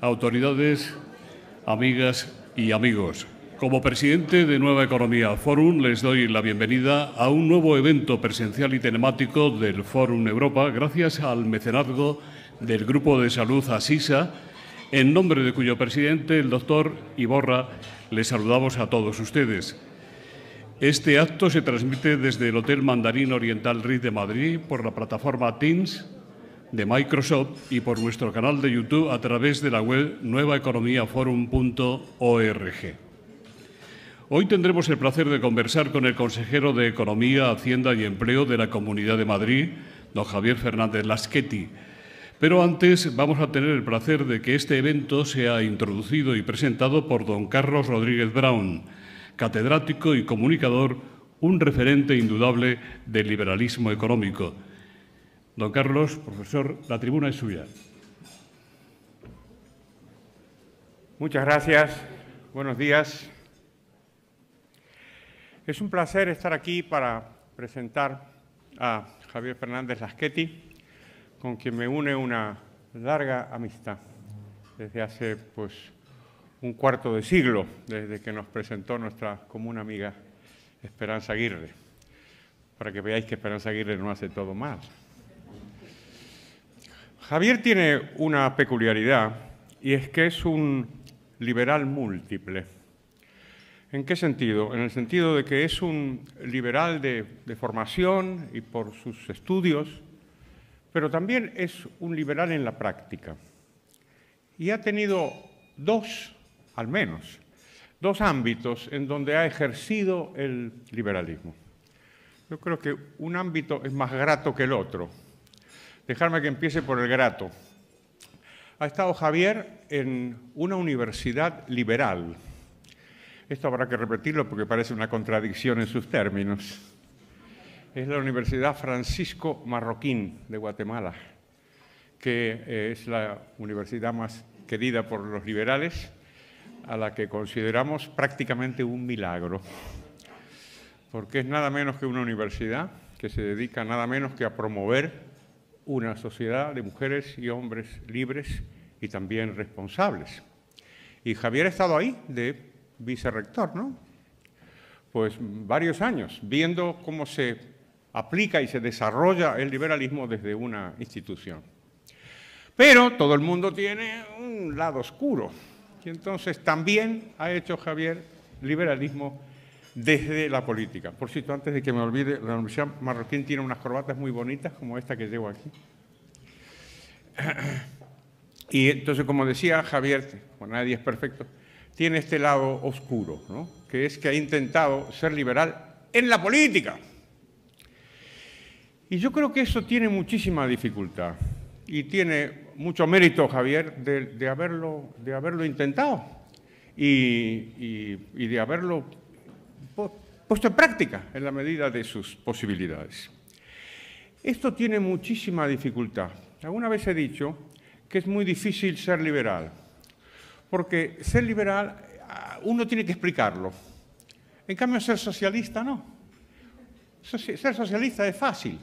autoridades, amigas y amigos. Como presidente de Nueva Economía Forum les doy la bienvenida a un nuevo evento presencial y telemático del Forum Europa gracias al mecenazgo del Grupo de Salud Asisa, en nombre de cuyo presidente, el doctor Iborra, les saludamos a todos ustedes. Este acto se transmite desde el Hotel Mandarín Oriental Riz de Madrid por la plataforma Teams de Microsoft y por nuestro canal de YouTube a través de la web nuevaeconomiaforum.org. Hoy tendremos el placer de conversar con el consejero de Economía, Hacienda y Empleo de la Comunidad de Madrid, don Javier Fernández Laschetti. Pero antes vamos a tener el placer de que este evento sea introducido y presentado por don Carlos Rodríguez Brown, catedrático y comunicador, un referente indudable del liberalismo económico. Don Carlos, profesor, la tribuna es suya. Muchas gracias. Buenos días. Es un placer estar aquí para presentar a Javier Fernández Laschetti, con quien me une una larga amistad desde hace pues un cuarto de siglo, desde que nos presentó nuestra común amiga Esperanza Aguirre, para que veáis que Esperanza Aguirre no hace todo mal. Javier tiene una peculiaridad y es que es un liberal múltiple. ¿En qué sentido? En el sentido de que es un liberal de, formación y por sus estudios, pero también es un liberal en la práctica. Y ha tenido dos, al menos, dos ámbitos en donde ha ejercido el liberalismo. Yo creo que un ámbito es más grato que el otro, Dejarme que empiece por el grato. Ha estado Javier en una universidad liberal. Esto habrá que repetirlo porque parece una contradicción en sus términos. Es la Universidad Francisco Marroquín de Guatemala, que eh, es la universidad más querida por los liberales, a la que consideramos prácticamente un milagro, porque es nada menos que una universidad que se dedica nada menos que a promover una sociedad de mujeres y hombres libres y también responsables. Y Javier ha estado ahí de vicerrector, ¿no? Pues varios años, viendo cómo se aplica y se desarrolla el liberalismo desde una institución. Pero todo el mundo tiene un lado oscuro. Y entonces también ha hecho Javier liberalismo desde la política. Por cierto, antes de que me olvide, la Universidad Marroquín tiene unas corbatas muy bonitas, como esta que llevo aquí. Y entonces, como decía Javier, nadie es perfecto, tiene este lado oscuro, ¿no? que es que ha intentado ser liberal en la política. Y yo creo que eso tiene muchísima dificultad y tiene mucho mérito, Javier, de, haberlo, de haberlo intentado y de haberlo puesto en práctica en la medida de sus posibilidades. Esto tiene muchísima dificultad. Alguna vez he dicho que es muy difícil ser liberal, porque ser liberal ah, uno tiene que explicarlo. En cambio, ser socialista no. Ser socialista es fácil,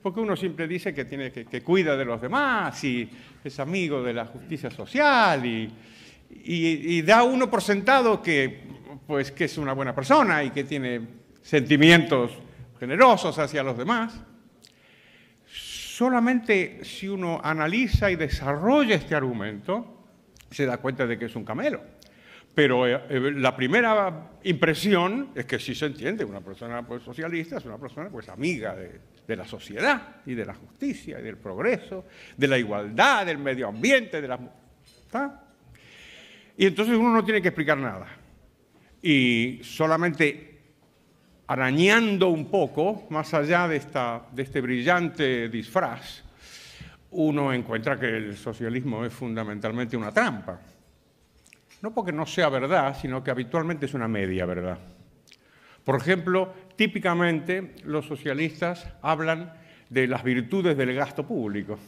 porque uno siempre dice que, tiene, que, cuida de los demás y es amigo de la justicia social y da uno por sentado que pues que es una buena persona y que tiene sentimientos generosos hacia los demás. Solamente si uno analiza y desarrolla este argumento, se da cuenta de que es un camelo. Pero eh, eh, la primera impresión es que sí se entiende, una persona pues, socialista es una persona pues, amiga de, la sociedad y de la justicia y del progreso, de la igualdad, del medio ambiente, de la... Y entonces uno no tiene que explicar nada y solamente arañando un poco, más allá de, esta, de este brillante disfraz, uno encuentra que el socialismo es fundamentalmente una trampa. No porque no sea verdad, sino que habitualmente es una media verdad. Por ejemplo, típicamente los socialistas hablan de las virtudes del gasto público,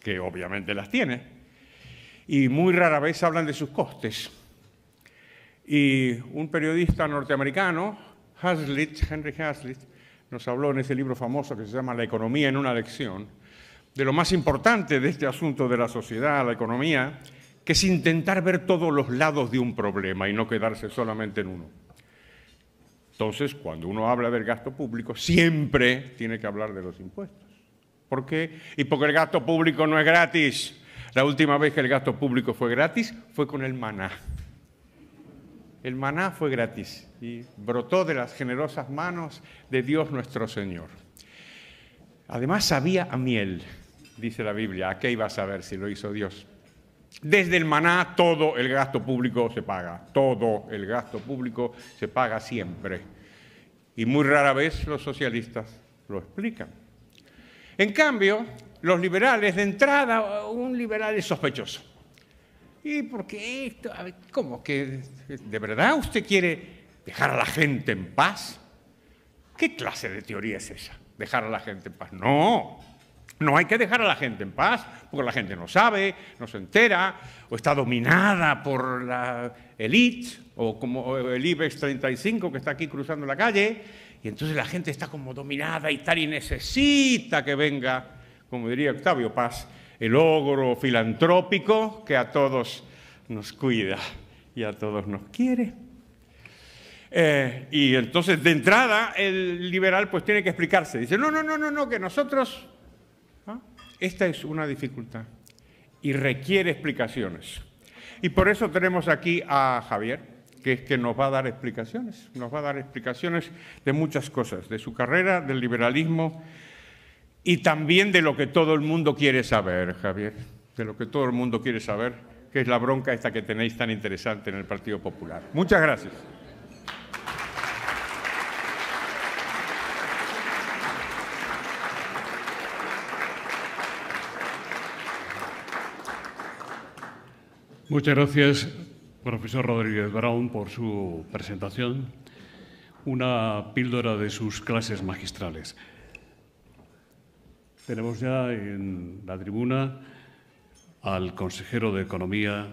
que obviamente las tiene, y muy rara vez hablan de sus costes. Y un periodista norteamericano, Hazlitt, Henry Hazlitt, nos habló en ese libro famoso que se llama La economía en una lección, de lo más importante de este asunto de la sociedad, la economía, que es intentar ver todos los lados de un problema y no quedarse solamente en uno. Entonces, cuando uno habla del gasto público, siempre tiene que hablar de los impuestos. ¿Por qué? Y porque el gasto público no es gratis. La última vez que el gasto público fue gratis fue con el maná el maná fue gratis y brotó de las generosas manos de Dios nuestro Señor. Además sabía a miel, dice la Biblia, ¿a qué iba a saber si lo hizo Dios? Desde el maná todo el gasto público se paga, todo el gasto público se paga siempre. Y muy rara vez los socialistas lo explican. En cambio, los liberales, de entrada, un liberal es sospechoso ¿Y por qué esto? ¿Cómo? ¿Que de verdad usted quiere dejar a la gente en paz? ¿Qué clase de teoría es esa? Dejar a la gente en paz. No, no hay que dejar a la gente en paz, porque la gente no sabe, no se entera, o está dominada por la elite, o como el IBEX 35 que está aquí cruzando la calle, y entonces la gente está como dominada y tal, y necesita que venga, como diría Octavio Paz, el ogro filantrópico que a todos nos cuida y a todos nos quiere. Eh, y entonces, de entrada, el liberal pues tiene que explicarse. Dice, no, no, no, no, no, que nosotros... ¿ah? Esta es una dificultad y requiere explicaciones. Y por eso tenemos aquí a Javier, que es que nos va a dar explicaciones, nos va a dar explicaciones de muchas cosas, de su carrera, del liberalismo, y también de lo que todo el mundo quiere saber, Javier, de lo que todo el mundo quiere saber, que es la bronca esta que tenéis tan interesante en el Partido Popular. Muchas gracias. Muchas gracias, profesor Rodríguez Brown, por su presentación. Una píldora de sus clases magistrales. Tenemos ya en la tribuna al consejero de Economía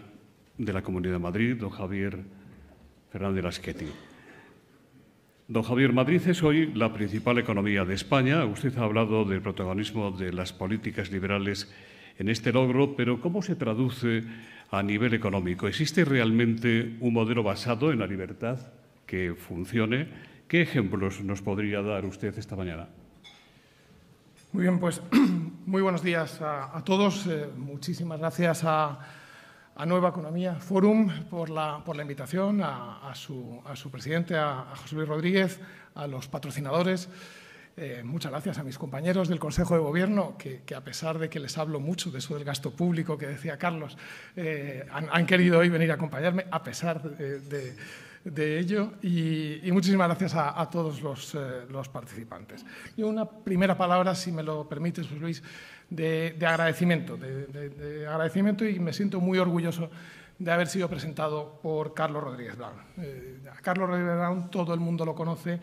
de la Comunidad de Madrid, don Javier Fernández Laschetti. Don Javier, Madrid es hoy la principal economía de España. Usted ha hablado del protagonismo de las políticas liberales en este logro, pero ¿cómo se traduce a nivel económico? ¿Existe realmente un modelo basado en la libertad que funcione? ¿Qué ejemplos nos podría dar usted esta mañana? Muy bien, pues muy buenos días a, todos. Eh, muchísimas gracias a, Nueva Economía Forum por la, por la invitación, a su, a, su, presidente, a, José Luis Rodríguez, a los patrocinadores. Eh, muchas gracias a mis compañeros del Consejo de Gobierno, que, a pesar de que les hablo mucho de eso del gasto público que decía Carlos, eh, han, querido hoy venir a acompañarme, a pesar de de ello y, muchísimas gracias a, todos los, eh, participantes. Y una primera palabra, si me lo permites, Luis, de, de agradecimiento, de, agradecimiento y me siento muy orgulloso de haber sido presentado por Carlos Rodríguez Brown. Eh, a Carlos Rodríguez Brown todo el mundo lo conoce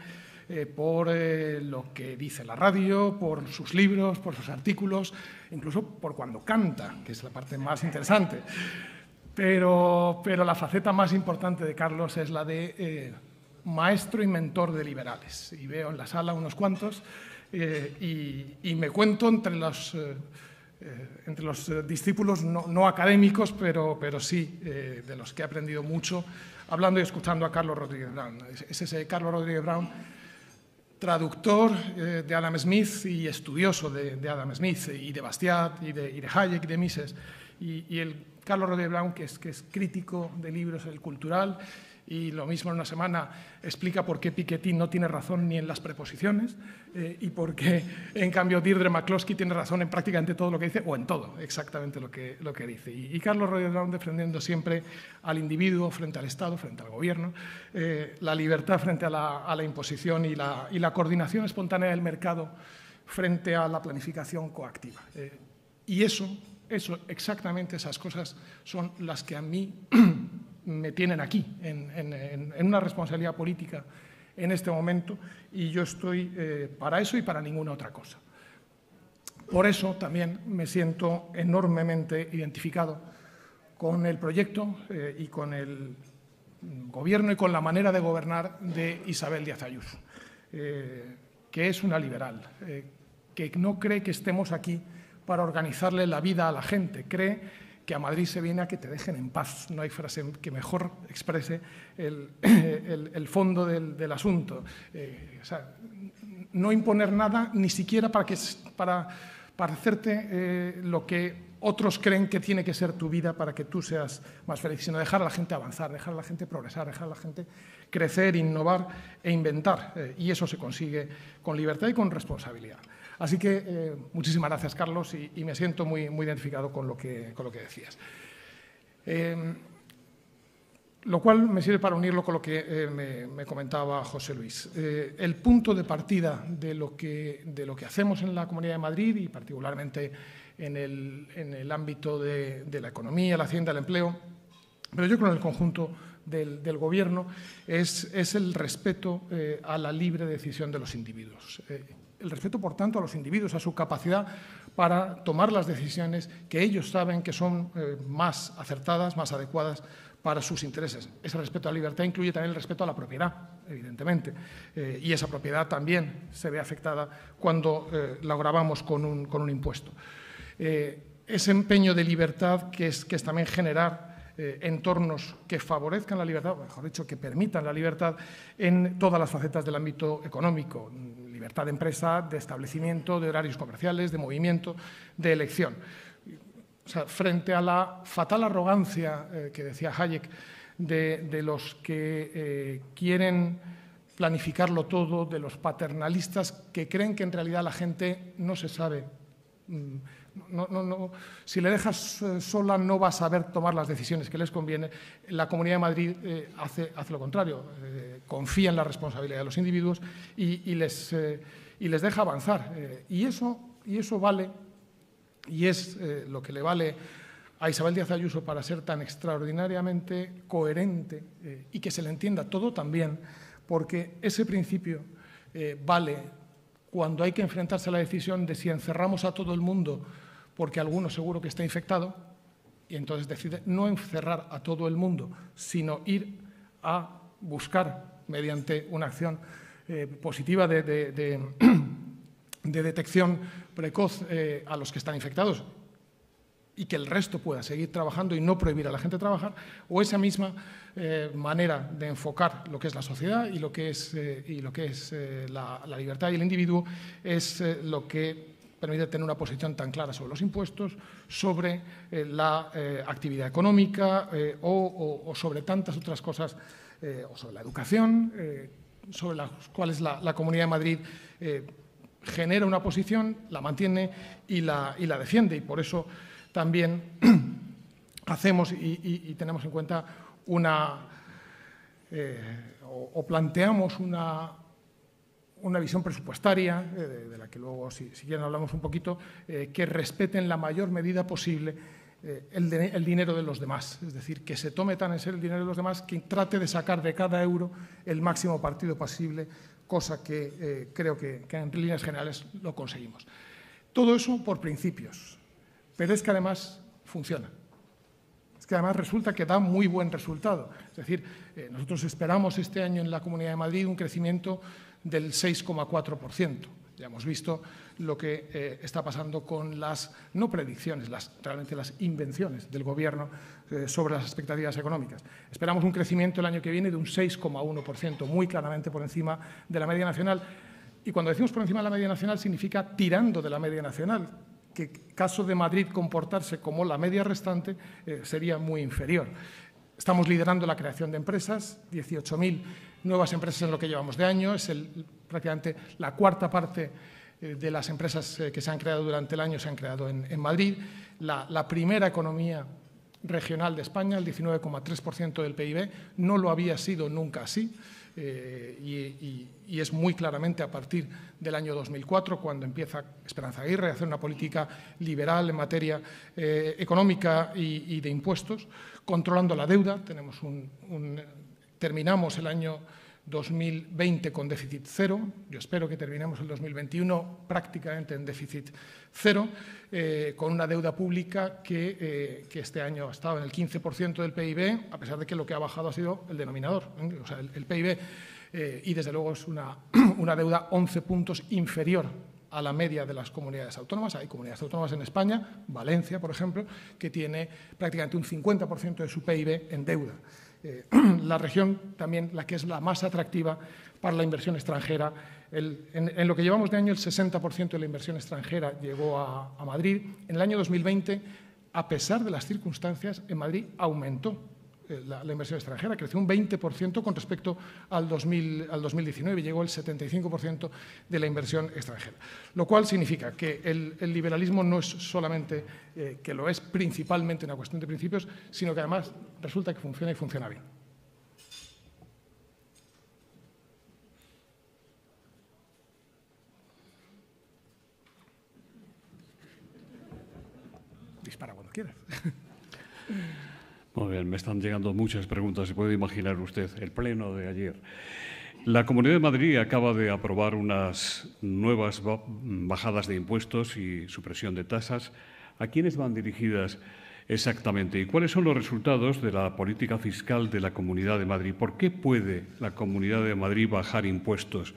eh, por lo que dice la radio, por sus libros, por sus artículos, incluso por cuando canta, que es la parte más interesante. Pero, pero la faceta más importante de Carlos es la de eh, maestro y mentor de liberales. Y veo en la sala unos cuantos eh, y, me cuento entre los, eh, entre los discípulos no, académicos, pero, pero sí de los que he aprendido mucho hablando y escuchando a Carlos Rodríguez Brown. Es ese Carlos Rodríguez Brown traductor de Adam Smith y estudioso de, Adam Smith y de Bastiat y de, Hayek y de Mises. Y, y el Carlos Rodríguez Brown, que es, que es crítico de libros, el cultural, y lo mismo en una semana explica por qué Piketty no tiene razón ni en las preposiciones eh, y por qué, en cambio, Deirdre McCloskey tiene razón en prácticamente todo lo que dice, o en todo exactamente lo que, lo que dice. Y, Carlos Rodríguez Brown defendiendo siempre al individuo frente al Estado, frente al gobierno, eh, la libertad frente a la, imposición y la, coordinación espontánea del mercado frente a la planificación coactiva. Eh, y eso eso, exactamente esas cosas son las que a mí me tienen aquí, en, una responsabilidad política en este momento, y yo estoy eh, para eso y para ninguna otra cosa. Por eso también me siento enormemente identificado con el proyecto eh, y con el gobierno y con la manera de gobernar de Isabel Díaz Ayuso, eh, que es una liberal, que no cree que estemos aquí para organizarle la vida a la gente. Cree que a Madrid se viene a que te dejen en paz. No hay frase que mejor exprese el, fondo del, asunto. Eh, no imponer nada, ni siquiera para, hacerte eh, lo que otros creen que tiene que ser tu vida para que tú seas más feliz, sino dejar a la gente avanzar, dejar a la gente progresar, dejar a la gente crecer, innovar e inventar. Eh, y eso se consigue con libertad y con responsabilidad. Así que eh, muchísimas gracias, Carlos, y, me siento muy, muy identificado con lo que, con lo que decías. Eh, lo cual me sirve para unirlo con lo que eh, me, comentaba José Luis. el punto de partida de lo, que, de lo que hacemos en la Comunidad de Madrid y particularmente en el, ámbito de, la economía, la hacienda, el empleo, pero yo creo en el conjunto del, Gobierno, es, el respeto a la libre decisión de los individuos el respeto, por tanto, a los individuos, a su capacidad para tomar las decisiones que ellos saben que son eh, más acertadas, más adecuadas para sus intereses. Ese respeto a la libertad incluye también el respeto a la propiedad, evidentemente, eh, y esa propiedad también se ve afectada cuando eh, la grabamos con un, impuesto. ese empeño de libertad que es, también generar entornos que favorezcan la libertad, o mejor dicho, que permitan la libertad en todas las facetas del ámbito económico, libertad de empresa, de establecimiento, de horarios comerciales, de movimiento, de elección. frente a la fatal arrogancia eh, que decía Hayek de, los que eh, quieren planificarlo todo, de los paternalistas que creen que en realidad la gente no se sabe. Mm, no, no, no. Si le dejas eh, sola no va a saber tomar las decisiones que les conviene. La Comunidad de Madrid eh, hace, lo contrario, eh, confía en la responsabilidad de los individuos y, les, les, deja avanzar. y, eso, y eso vale, y es lo que le vale a Isabel Díaz Ayuso para ser tan extraordinariamente coherente y que se le entienda todo también, porque ese principio vale cuando hay que enfrentarse a la decisión de si encerramos a todo el mundo porque alguno seguro que está infectado y entonces decide no encerrar a todo el mundo, sino ir a buscar mediante una acción eh, positiva de, detección precoz eh, a los que están infectados y que el resto pueda seguir trabajando y no prohibir a la gente trabajar, o esa misma eh, manera de enfocar lo que es la sociedad y lo que es, lo que es la, la, libertad y el individuo es lo que permite tener una posición tan clara sobre los impuestos, sobre eh, la eh, actividad económica eh, o, sobre tantas otras cosas, o sobre la educación, sobre las cuales la, Comunidad de Madrid genera una posición, la mantiene y la, la defiende. Y por eso también hacemos y, tenemos en cuenta una... o planteamos una, una visión presupuestaria, eh, de, la que luego, si, quieren, hablamos un poquito, eh, que respete en la mayor medida posible eh, el, dinero de los demás. Es decir, que se tome tan en serio el dinero de los demás que trate de sacar de cada euro el máximo partido posible, cosa que creo que, en líneas generales lo conseguimos. Todo eso por principios, pero es que además funciona ...es que además resulta que da muy buen resultado. Es decir, nosotros esperamos este año en la Comunidad de Madrid un crecimiento del 6,4%. Ya hemos visto lo que eh, está pasando con las, no predicciones, las, realmente las invenciones del Gobierno eh, sobre las expectativas económicas. Esperamos un crecimiento el año que viene de un 6,1%, muy claramente por encima de la media nacional. Y cuando decimos por encima de la media nacional significa tirando de la media nacional, que caso de Madrid comportarse como la media restante eh, sería muy inferior. Estamos liderando la creación de empresas, 18.000 nuevas empresas en lo que llevamos de año, es prácticamente la cuarta parte eh, de las empresas eh, que se han creado durante el año se han creado en, Madrid, la, primera economía regional de España, el 19,3% del PIB, no lo había sido nunca así. Eh, y, es muy claramente a partir del año 2004 cuando empieza Esperanza Aguirre a hacer una política liberal en materia económica y, de impuestos, controlando la deuda. Tenemos un Terminamos el año 2020 con déficit cero. Yo espero que terminemos el 2021 prácticamente en déficit cero, eh, con una deuda pública eh, que, este año ha estado en el 15% del PIB, a pesar de que lo que ha bajado ha sido el denominador, ¿eh? o sea, el, PIB. y, desde luego, es una, una deuda 11 puntos inferior a la media de las comunidades autónomas. Hay comunidades autónomas en España, Valencia, por ejemplo, que tiene prácticamente un 50% de su PIB en deuda. Eh, la región también la que es la más atractiva para la inversión extranjera. en, lo que llevamos de año, el 60% de la inversión extranjera llegó a, a Madrid. En el año 2020, a pesar de las circunstancias, en Madrid aumentó eh, la, inversión extranjera creció un 20% con respecto al, 2019 y llegó el 75% de la inversión extranjera. Lo cual significa que el, liberalismo no es solamente eh, que lo es principalmente una cuestión de principios, sino que además resulta que funciona y funciona bien. Dispara cuando quieras. Muy bien, me están llegando muchas preguntas, se puede imaginar usted, el pleno de ayer. La Comunidad de Madrid acaba de aprobar unas nuevas bajadas de impuestos y supresión de tasas. ¿A quiénes van dirigidas exactamente y cuáles son los resultados de la política fiscal de la Comunidad de Madrid? ¿Por qué puede la Comunidad de Madrid bajar impuestos?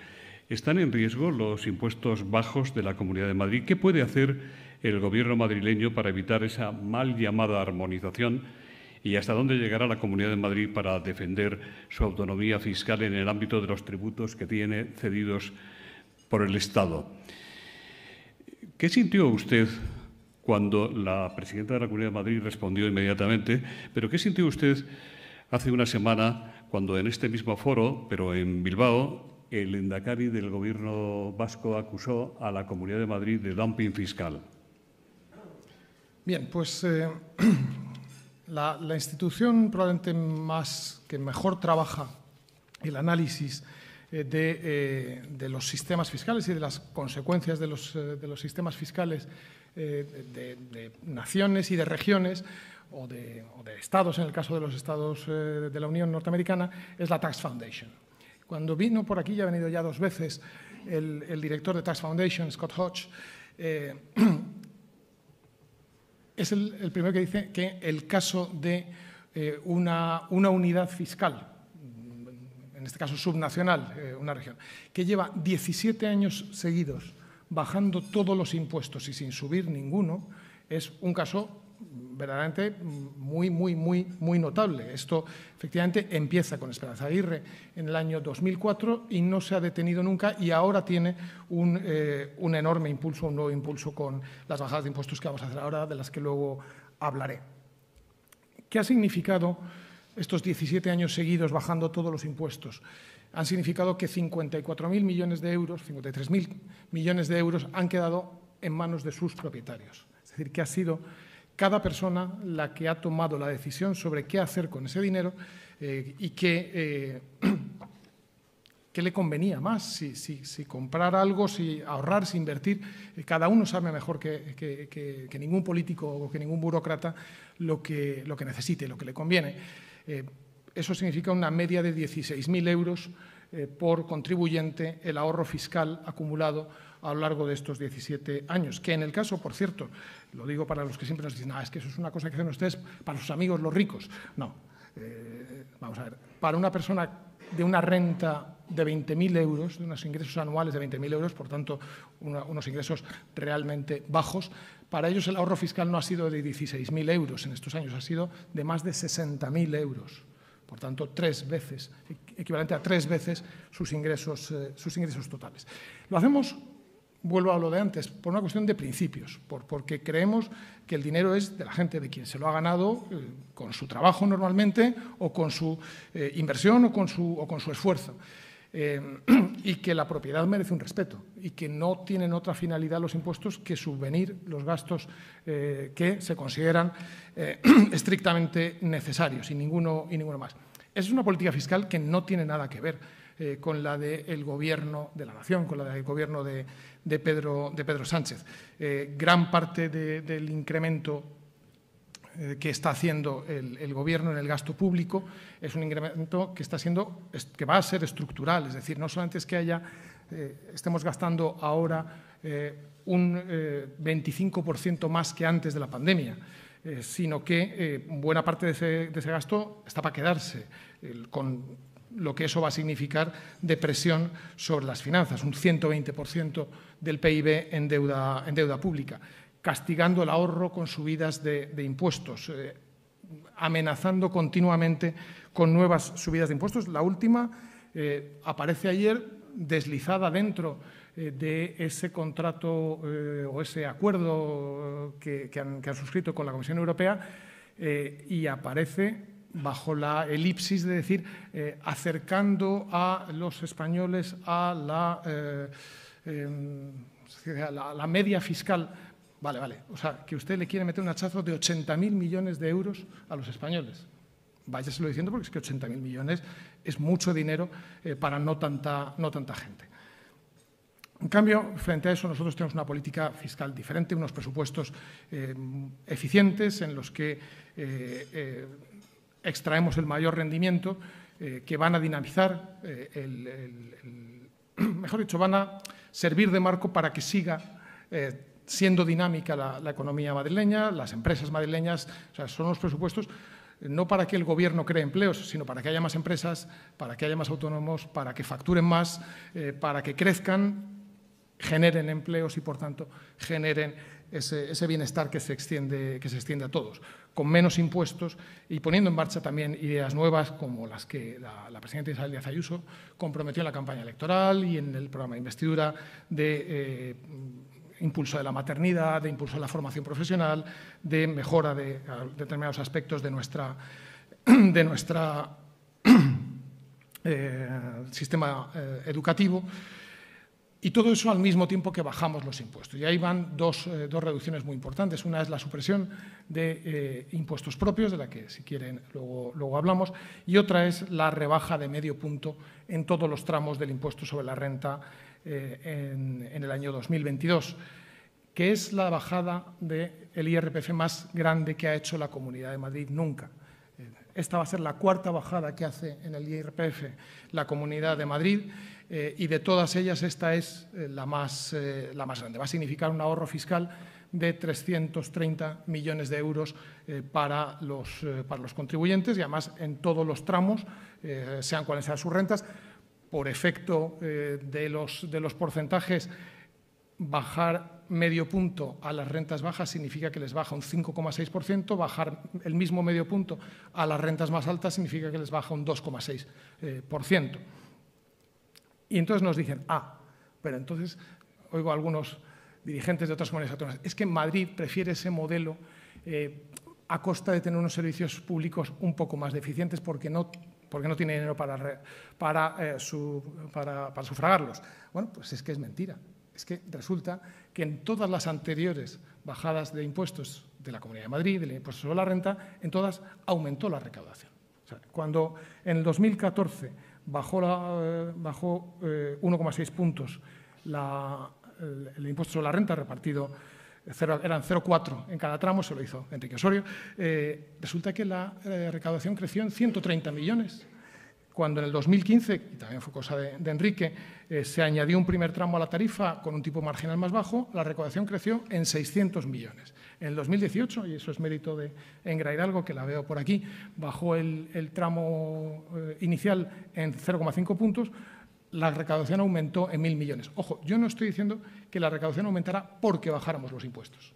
¿Están en riesgo los impuestos bajos de la Comunidad de Madrid? ¿Qué puede hacer el Gobierno madrileño para evitar esa mal llamada armonización? y hasta dónde llegará la Comunidad de Madrid para defender su autonomía fiscal en el ámbito de los tributos que tiene cedidos por el Estado. ¿Qué sintió usted cuando la presidenta de la Comunidad de Madrid respondió inmediatamente? ¿Pero qué sintió usted hace una semana cuando en este mismo foro, pero en Bilbao, el Endacari del Gobierno vasco acusó a la Comunidad de Madrid de dumping fiscal? Bien, pues eh, la, institución probablemente más que mejor trabaja el análisis eh, eh, de, los sistemas fiscales y de las consecuencias de los, eh, sistemas fiscales de, naciones y de regiones o de, estados, en el caso de los estados de la Unión Norteamericana, es la Tax Foundation. Cuando vino por aquí, ya ha venido ya dos veces, el, director de Tax Foundation, Scott Hodge, es el, primero que dice que el caso de eh, una, unidad fiscal, en este caso subnacional, eh, una región, que lleva 17 años seguidos bajando todos los impuestos y sin subir ninguno, es un caso verdaderamente muy, muy, muy, muy notable. Esto efectivamente empieza con Esperanza Aguirre en el año 2004 y no se ha detenido nunca y ahora tiene un, eh, un enorme impulso, un nuevo impulso con las bajadas de impuestos que vamos a hacer ahora, de las que luego hablaré. ¿Qué ha significado estos 17 años seguidos bajando todos los impuestos? Han significado que 54.000 millones de euros, 53.000 millones de euros han quedado en manos de sus propietarios. Es decir, que ha sido cada persona la que ha tomado la decisión sobre qué hacer con ese dinero eh, y eh, qué, le convenía más, si, si, comprar algo, si ahorrar, si invertir. Eh, cada uno sabe mejor que, ningún político o que ningún burócrata lo que, lo que necesite, lo que le conviene. eso significa una media de 16.000 euros por contribuyente el ahorro fiscal acumulado a lo largo de estos 17 años, que en el caso, por cierto, lo digo para los que siempre nos dicen, ah, es que eso es una cosa que hacen ustedes para sus amigos los ricos. No, eh, vamos a ver, para una persona de una renta de 20.000 euros, de unos ingresos anuales de 20.000 euros, por tanto, unos ingresos realmente bajos. Para ellos el ahorro fiscal no ha sido de 16.000 euros en estos años, ha sido de más de 60.000 euros. Por tanto, tres veces, equivalente a tres veces sus ingresos, eh, sus ingresos totales. Lo hacemos vuelvo a lo de antes, por una cuestión de principios, porque creemos que el dinero es de la gente, de quien se lo ha ganado eh, con su trabajo normalmente o con su eh, inversión o con su, esfuerzo. Eh, y que la propiedad merece un respeto y que no tienen otra finalidad los impuestos que subvenir los gastos que se consideran estrictamente necesarios y ninguno, y ninguno más. Es una política fiscal que no tiene nada que ver eh, con la del gobierno de la nación, con la del gobierno de, Pedro, de Pedro, Sánchez. Eh, gran parte del incremento eh, que está haciendo el, gobierno en el gasto público es un incremento que está siendo que va a ser estructural, es decir, no solamente es que haya estemos gastando ahora un 25% más que antes de la pandemia, sino que buena parte de ese, de ese, gasto está para quedarse, con lo que eso va a significar de presión sobre las finanzas, un 120% del PIB en deuda, en deuda pública, castigando el ahorro con subidas de, impuestos, eh, amenazando continuamente con nuevas subidas de impuestos. La última eh, aparece ayer deslizada dentro eh, de ese contrato o ese acuerdo que, que, han, suscrito con la Comisión Europea y aparece bajo la elipsis de decir eh, acercando a los españoles eh, em, a la, la, media fiscal. Vale, vale. O sea, que usted le quiere meter un hachazo de 80.000 millones de euros a los españoles. Váyaselo diciendo porque es que 80.000 millones es mucho dinero eh, para no tanta, no tanta gente. En cambio, frente a eso, nosotros tenemos una política fiscal diferente, unos presupuestos eficientes en los que extraemos el mayor rendimiento, eh, que van a dinamizar, eh, el, mejor dicho, van a servir de marco para que siga eh, siendo dinámica la, economía madrileña, las empresas madrileñas, son los presupuestos no para que el gobierno cree empleos, sino para que haya más empresas, para que haya más autónomos, para que facturen más, para que crezcan, generen empleos y, por tanto, generen ese, bienestar que se, extiende, que se extiende a todos, con menos impuestos y poniendo en marcha también ideas nuevas como las que la, presidenta Isabel Díaz Ayuso comprometió en la campaña electoral y en el programa de investidura de eh, impulso de la maternidad, de impulso de la formación profesional, de mejora de, determinados aspectos de nuestra, eh, sistema eh, educativo. Y todo eso al mismo tiempo que bajamos los impuestos. Y ahí van dos, eh, reducciones muy importantes. Una es la supresión de eh, impuestos propios, de la que si quieren luego, hablamos, y otra es la rebaja de medio punto en todos los tramos del impuesto sobre la renta eh, en, el año 2022, que es la bajada del IRPF más grande que ha hecho la Comunidad de Madrid nunca. Esta va a ser la cuarta bajada que hace en el IRPF la Comunidad de Madrid eh, y de todas ellas esta es eh, eh, la, más, grande. Va a significar un ahorro fiscal de 330 millones de euros para, los, contribuyentes y además en todos los tramos, sean cuales sean sus rentas, por efecto de, los, de los porcentajes, bajar medio punto a las rentas bajas significa que les baja un 5,6%, bajar el mismo medio punto a las rentas más altas significa que les baja un 2,6%. Y entonces nos dicen, ah, pero entonces oigo a algunos dirigentes de otras comunidades autónomas, es que Madrid prefiere ese modelo eh, a costa de tener unos servicios públicos un poco más deficientes porque no, porque no tiene dinero para, eh, para, para, sufragarlos. Bueno, pues es que es mentira. Es que resulta que en todas las anteriores bajadas de impuestos de la Comunidad de Madrid, del impuesto sobre la renta, en todas aumentó la recaudación. cuando en el 2014 bajó, 1,6 eh, eh, puntos el, impuesto sobre la renta repartido, eran 0,4 en cada tramo, se lo hizo Enrique Osorio. Eh, resulta que la recaudación creció en 130 millones, cuando en el 2015, y también fue cosa de, Enrique, se añadió un primer tramo a la tarifa con un tipo marginal más bajo, la recaudación creció en 600 millones. En el 2018, y eso es mérito de Engra Hidalgo, que la veo por aquí, bajó el, tramo eh, inicial en 0,5 puntos, la recaudación aumentó en mil millones. Ojo, yo no estoy diciendo que la recaudación aumentará porque bajáramos los impuestos.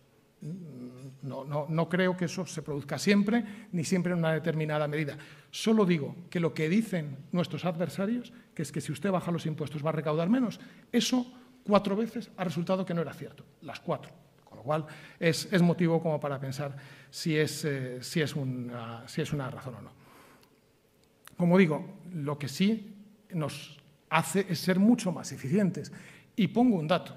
No, no, no, creo que eso se produzca siempre, ni siempre en una determinada medida. Solo digo que lo que dicen nuestros adversarios, que es que si usted baja los impuestos va a recaudar menos, eso cuatro veces ha resultado que no era cierto, las cuatro lo cual es, motivo como para pensar si es, eh, si, es una, ah, si es una razón o no. Como digo, lo que sí nos hace es ser mucho más eficientes. Y pongo un dato.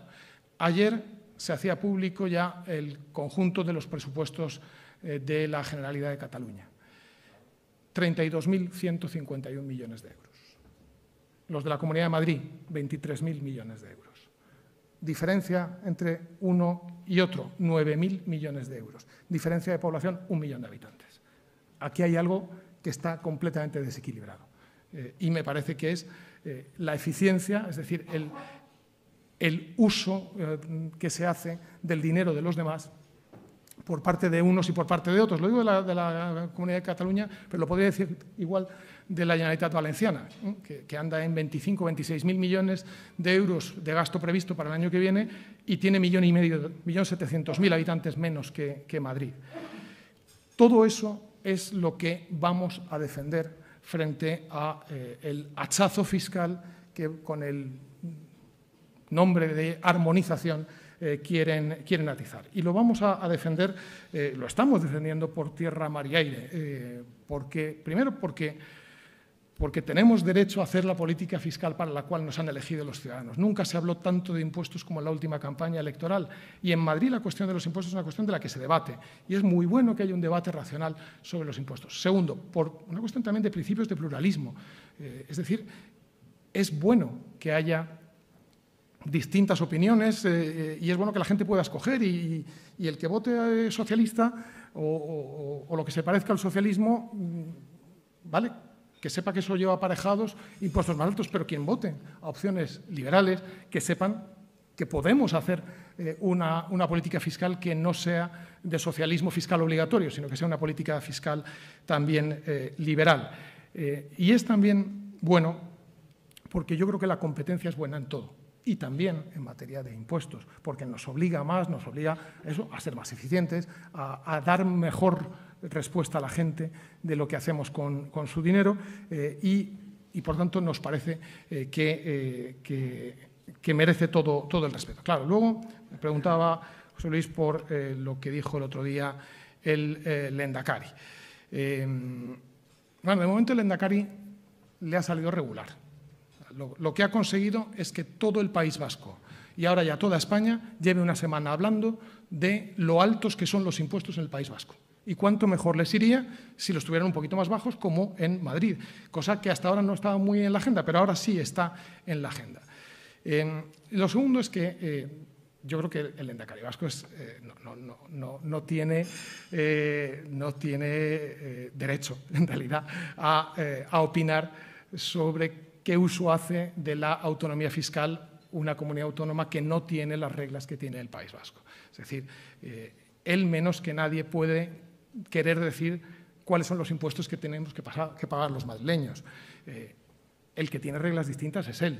Ayer se hacía público ya el conjunto de los presupuestos eh, de la Generalidad de Cataluña. 32.151 millones de euros. Los de la Comunidad de Madrid, 23.000 millones de euros. Diferencia entre uno y otro, 9.000 millones de euros. Diferencia de población, un millón de habitantes. Aquí hay algo que está completamente desequilibrado. Eh, y me parece que es eh, la eficiencia, es decir, el, uso eh, que se hace del dinero de los demás por parte de unos y por parte de otros. Lo digo de la, de la Comunidad de Cataluña, pero lo podría decir igual de la Generalitat Valenciana, que, anda en 25 26 mil millones de euros de gasto previsto para el año que viene y tiene millón y medio, millón habitantes menos que, Madrid. Todo eso es lo que vamos a defender frente al eh, el hachazo fiscal que con el nombre de armonización eh, quieren, quieren atizar. Y lo vamos a, defender, eh, lo estamos defendiendo por tierra, mar y aire, porque, primero porque porque tenemos derecho a hacer la política fiscal para la cual nos han elegido los ciudadanos. Nunca se habló tanto de impuestos como en la última campaña electoral y en Madrid la cuestión de los impuestos es una cuestión de la que se debate y es muy bueno que haya un debate racional sobre los impuestos. Segundo, por una cuestión también de principios de pluralismo, eh, es decir, es bueno que haya distintas opiniones eh, eh, y es bueno que la gente pueda escoger y, el que vote socialista o, o, lo que se parezca al socialismo, mm, ¿vale? que sepa que eso lleva aparejados impuestos más altos, pero quien vote a opciones liberales, que sepan que podemos hacer eh, una, política fiscal que no sea de socialismo fiscal obligatorio, sino que sea una política fiscal también eh, liberal. Eh, y es también bueno porque yo creo que la competencia es buena en todo y también en materia de impuestos, porque nos obliga más, nos obliga eso, a ser más eficientes, a dar mejor respuesta a la gente de lo que hacemos con, su dinero eh, y, por tanto, nos parece eh, eh, que, merece todo, todo el respeto. Claro, luego me preguntaba José Luis por lo que dijo el otro día el Lendakari. bueno, de momento el Lendakari le ha salido regular. lo que ha conseguido es que todo el País Vasco y ahora ya toda España lleve una semana hablando de lo altos que son los impuestos en el País Vasco y cuánto mejor les iría si los tuvieran un poquito más bajos, como en Madrid, cosa que hasta ahora no estaba muy en la agenda, pero ahora sí está en la agenda. Em, lo segundo es que eh, yo creo que el Endacari Vasco eh, no, tiene, eh, derecho, en realidad, a, a opinar sobre qué uso hace de la autonomía fiscal una comunidad autónoma que no tiene las reglas que tiene el País Vasco. Es decir, él menos que nadie puede querer decir cuáles son los impuestos que tenemos que, que pagar los madrileños. Eh, el que tiene reglas distintas es él.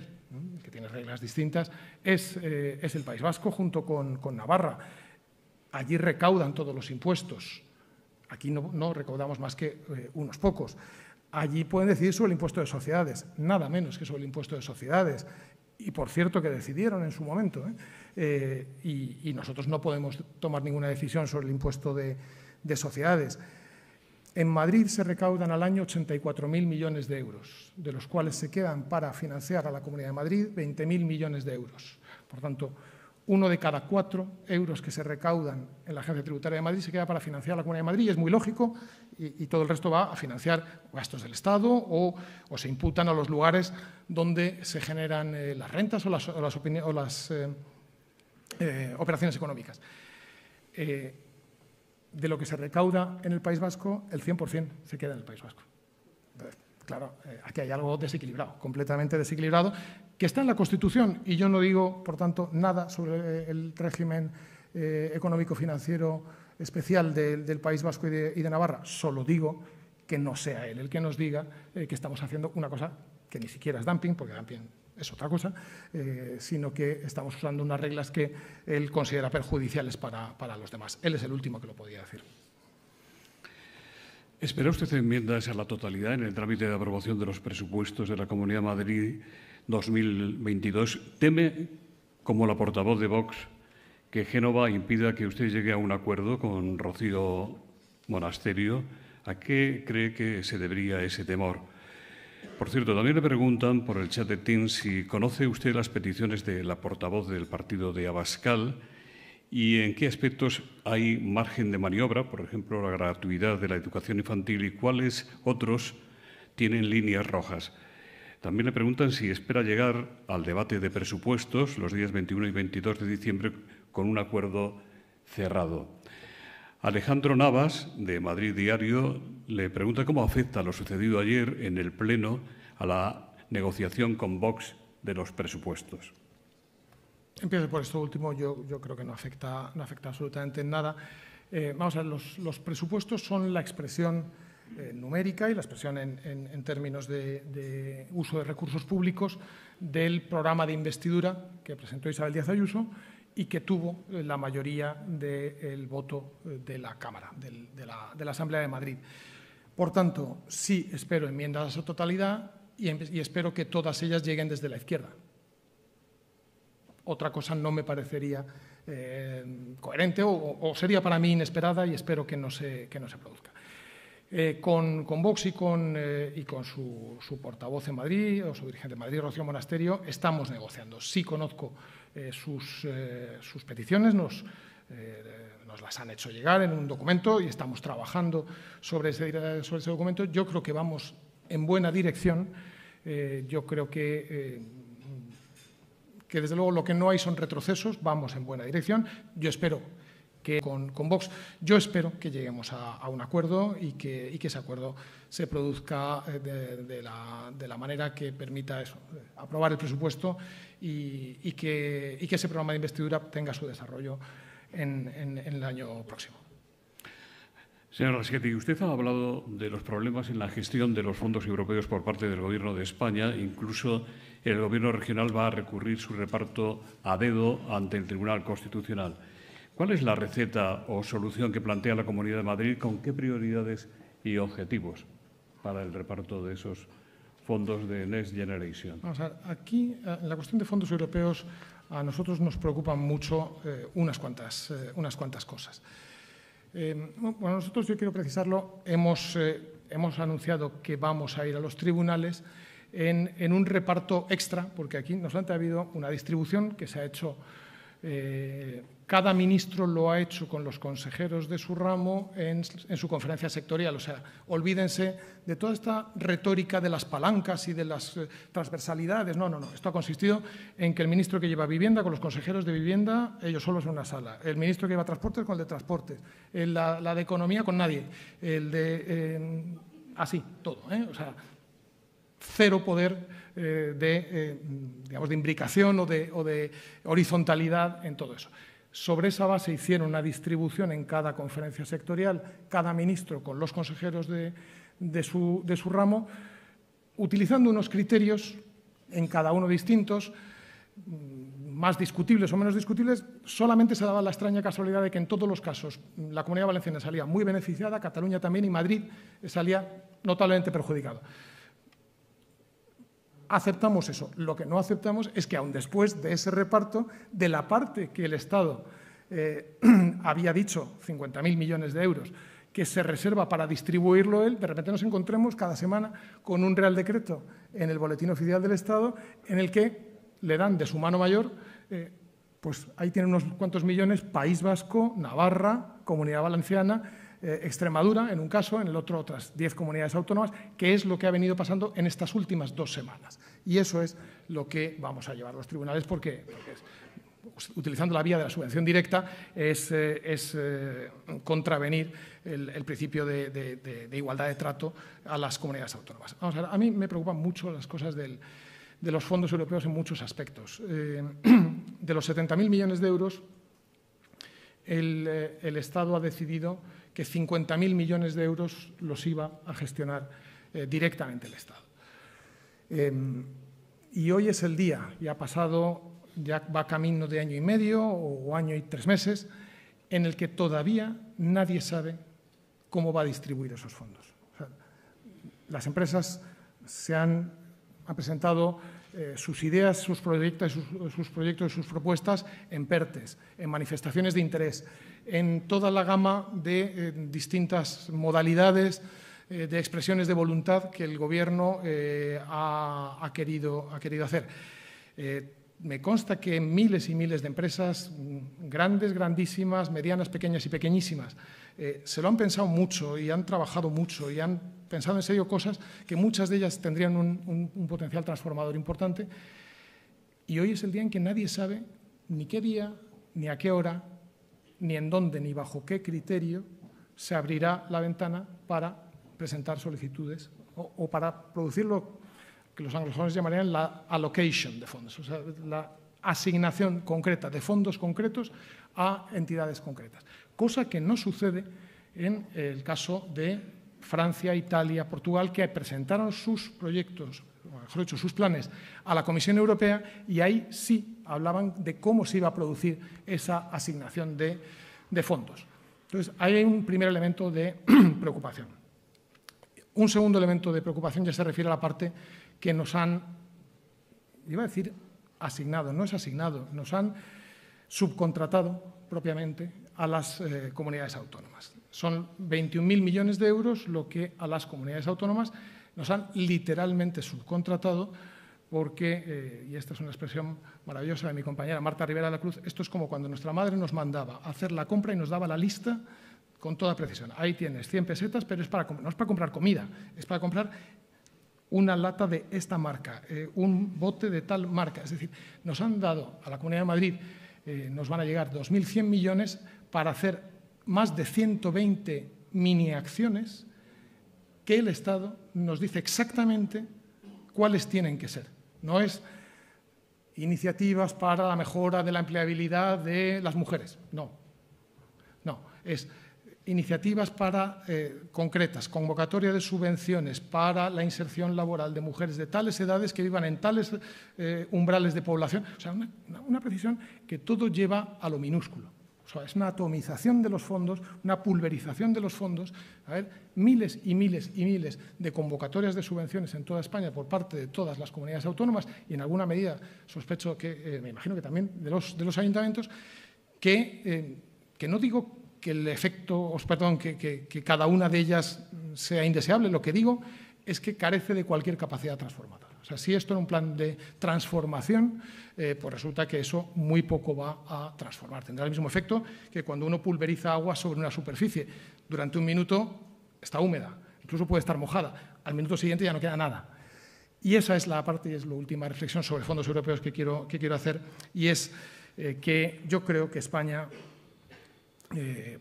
El que tiene reglas distintas es, eh, es el País Vasco junto con, Navarra. Allí recaudan todos los impuestos. Aquí no, recaudamos más que eh, unos pocos. Allí pueden decidir sobre el impuesto de sociedades, nada menos que sobre el impuesto de sociedades. Y por cierto que decidieron en su momento. Y, y, nosotros no podemos tomar ninguna decisión sobre el impuesto de, de sociedades. En Madrid se recaudan al año 84.000 millones de euros, de los cuales se quedan para financiar a la Comunidad de Madrid 20.000 millones de euros. Por tanto, uno de cada cuatro euros que se recaudan en la Agencia Tributaria de Madrid se queda para financiar a la Comunidad de Madrid y es muy lógico y, todo el resto va a financiar gastos del Estado o, se imputan a los lugares donde se generan eh, las rentas o las, las eh, eh, operaciones económicas de lo que se recauda en el País Vasco, el 100% se queda en el País Vasco. claro, eh, aquí hay algo desequilibrado, completamente desequilibrado, que está en la Constitución y yo no digo, por tanto, nada sobre el régimen eh, económico-financiero especial del País Vasco y de, Navarra, solo digo que no sea él el que nos diga eh, que estamos haciendo una cosa que ni siquiera es dumping, porque dumping es otra cosa, eh, sino que estamos usando unas reglas que él considera perjudiciales para, los demás. Él es el último que lo podía decir. ¿Espera usted enmiendas a la totalidad en el trámite de aprobación de los presupuestos de la Comunidad de Madrid 2022? ¿Teme, como la portavoz de Vox, que Génova impida que usted llegue a un acuerdo con Rocío Monasterio? ¿A qué cree que se debería ese temor? Por cierto, también le preguntan por el chat de Teams si conoce usted las peticiones de la portavoz del partido de Abascal y en qué aspectos hay margen de maniobra, por ejemplo, la gratuidad de la educación infantil y cuáles otros tienen líneas rojas. También le preguntan si espera llegar al debate de presupuestos los días 21 y 22 de diciembre con un acuerdo cerrado. Alejandro Navas, de Madrid Diario, le pregunta cómo afecta lo sucedido ayer en el Pleno a la negociación con Vox de los presupuestos. Empiezo por esto último. Yo, creo que no afecta, no afecta absolutamente nada. Eh, vamos a ver, los, presupuestos son la expresión eh, numérica y la expresión en, términos de, uso de recursos públicos del programa de investidura que presentó Isabel Díaz Ayuso y que tuvo la mayoría del voto eh, de la Cámara, de, la, Asamblea de Madrid. Por tanto, sí espero enmiendas a su totalidad em, y, espero que todas ellas lleguen desde la izquierda. Otra cosa no me parecería eh, coherente o, sería para mí inesperada y espero que no se, no se produzca. Eh, con, Vox y con, su, portavoz en Madrid, o su dirigente en Madrid, Rocío Monasterio, estamos negociando. Sí conozco eh, eh, sus, peticiones, eh, nos, las han hecho llegar en un documento y estamos trabajando sobre ese, documento. Yo creo que vamos en buena dirección. yo creo que, desde luego, lo que no hay son retrocesos, vamos en buena dirección. Yo espero que con, Vox, yo espero que lleguemos a, un acuerdo y que, ese acuerdo se produzca de, la, manera que permita aprobar el presupuesto y, que, ese programa de investidura tenga su desarrollo en, el año próximo. Señor Rasquetti, usted ha hablado de los problemas en la gestión de los fondos europeos por parte del Gobierno de España. Incluso el Gobierno regional va a recurrir su reparto a dedo ante el Tribunal Constitucional. ¿Cuál es la receta o solución que plantea la Comunidad de Madrid? ¿Con qué prioridades y objetivos para el reparto de esos fondos? fondos de Next Generation. Vamos a ver, aquí, eh, en la cuestión de fondos europeos, a nosotros nos preocupan mucho eh, unas, cuantas, eh, unas cuantas cosas. bueno, nosotros, yo quiero precisarlo, hemos, hemos anunciado que vamos a ir a los tribunales en, en, un reparto extra, porque aquí no solamente ha habido una distribución que se ha hecho cada ministro lo ha hecho con los consejeros de su ramo en, su conferencia sectorial. O sea, olvídense de toda esta retórica de las palancas y de las eh, transversalidades. No, no, no. Esto ha consistido en que el ministro que lleva vivienda con los consejeros de vivienda, ellos solos en una sala. El ministro que lleva transportes con el de transportes. la, de economía con nadie. El de. así, todo. ¿eh? O sea, cero poder. Eh, de, digamos, de imbricación o de horizontalidad en todo eso. Sobre esa base hicieron una distribución en cada conferencia sectorial, cada ministro con los consejeros de, su, ramo, utilizando unos criterios en cada uno distintos, más discutibles o menos discutibles, solamente se daba la extraña casualidad de que en todos los casos la Comunidad Valenciana salía muy beneficiada, Cataluña también y Madrid salía notablemente perjudicada aceptamos eso. Lo que no aceptamos es que aun después de ese reparto, de la parte que el Estado eh, había dicho, 50.000 millones de euros, que se reserva para distribuirlo él, de repente nos encontremos cada semana con un Real Decreto en el Boletín Oficial del Estado en el que le dan de su mano mayor, eh, pues ahí tiene unos cuantos millones, País Vasco, Navarra, Comunidad Valenciana, eh, Extremadura, en un caso, en el otro otras 10 comunidades autónomas, que es lo que ha venido pasando en estas últimas dos semanas. Y eso es lo que vamos a llevar los tribunales porque, utilizando la vía de la subvención directa, es, eh, eh, contravenir el, principio de, igualdad de trato a las comunidades autónomas. a, mí me preocupan mucho las cosas de los fondos europeos en muchos aspectos. de los 70.000 millones de euros, el Estado ha decidido que 50.000 millones de euros los iba a gestionar eh, directamente el Estado. Em, y hoy es el día, ya ha pasado, ya va camino de año y medio o año y tres meses, en el que todavía nadie sabe cómo va a distribuir esos fondos. las empresas se han presentado eh, sus ideas, sus proyectos, sus, proyectos y sus propuestas en PERTES, en manifestaciones de interés, en toda la gama de eh, distintas modalidades eh, de expresiones de voluntad que el Gobierno ha, querido, ha, querido, hacer. me consta que miles y miles de empresas, mm, grandes, grandísimas, medianas, pequeñas y pequeñísimas, eh, se lo han pensado mucho y han trabajado mucho y han pensado en serio cosas que muchas de ellas tendrían un, potencial transformador importante. Y hoy es el día en que nadie sabe ni qué día, ni a qué hora, ni en dónde, ni bajo qué criterio se abrirá la ventana para presentar solicitudes o, para producir lo que los anglosajones llamarían la allocation de fondos, o sea, la asignación concreta de fondos concretos a entidades concretas, cosa que no sucede en el caso de Francia, Italia, Portugal, que presentaron sus proyectos, o mejor dicho, sus planes a la Comisión Europea y ahí sí hablaban de cómo se iba a producir esa asignación de, de fondos. Entonces, ahí hay un primer elemento de preocupación. Un segundo elemento de preocupación ya se refiere a la parte que nos han, iba a decir, asignado, no es asignado, nos han subcontratado propiamente a las eh, comunidades autónomas. Son 21.000 millones de euros lo que a las comunidades autónomas nos han literalmente subcontratado porque, eh, y esta es una expresión maravillosa de mi compañera Marta Rivera de la Cruz, esto es como cuando nuestra madre nos mandaba a hacer la compra y nos daba la lista con toda precisión. Ahí tienes 100 pesetas, pero es para, no es para comprar comida, es para comprar una lata de esta marca, eh, un bote de tal marca. Es decir, nos han dado a la Comunidad de Madrid, eh, nos van a llegar 2.100 millones para hacer más de 120 mini acciones que el Estado nos dice exactamente cuáles tienen que ser. No es iniciativas para la mejora de la empleabilidad de las mujeres, no. No, es iniciativas para, eh, concretas, convocatoria de subvenciones para la inserción laboral de mujeres de tales edades que vivan en tales eh, umbrales de población. O sea, una, precisión que todo lleva a lo minúsculo. O sea, es una atomización de los fondos, una pulverización de los fondos. A ver, miles y miles y miles de convocatorias de subvenciones en toda España por parte de todas las comunidades autónomas y en alguna medida, sospecho que, eh, me imagino que también de los, de los ayuntamientos, que, que no digo que el efecto, perdón, que, cada una de ellas sea indeseable. Lo que digo es que carece de cualquier capacidad transformadora. O sea, si esto es un plan de transformación, eh, pues resulta que eso muy poco va a transformar. Tendrá el mismo efecto que cuando uno pulveriza agua sobre una superficie. Durante un minuto está húmeda, incluso puede estar mojada. Al minuto siguiente ya no queda nada. Y esa es la parte es la última reflexión sobre fondos europeos que quiero, que quiero hacer, y es eh, que yo creo que España eh,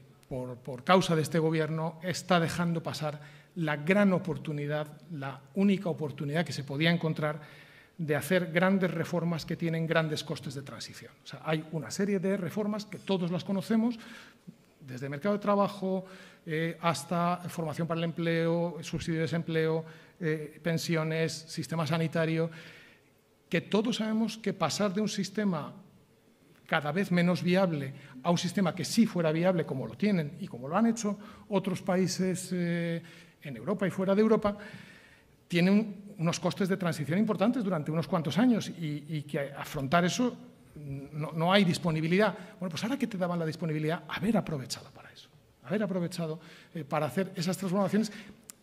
por, causa de este gobierno, está dejando pasar la gran oportunidad, la única oportunidad que se podía encontrar de hacer grandes reformas que tienen grandes costes de transición. hay una serie de reformas que todos las conocemos, desde mercado de trabajo eh, hasta formación para el empleo, subsidio de desempleo, eh, pensiones, sistema sanitario, que todos sabemos que pasar de un sistema cada vez menos viable a un sistema que sí fuera viable como lo tienen y como lo han hecho otros países eh, en Europa y fuera de Europa, tienen unos costes de transición importantes durante unos cuantos años y, que afrontar eso no, hay disponibilidad. Bueno, pues ahora que te daban la disponibilidad, haber aprovechado para eso, haber aprovechado eh, para hacer esas transformaciones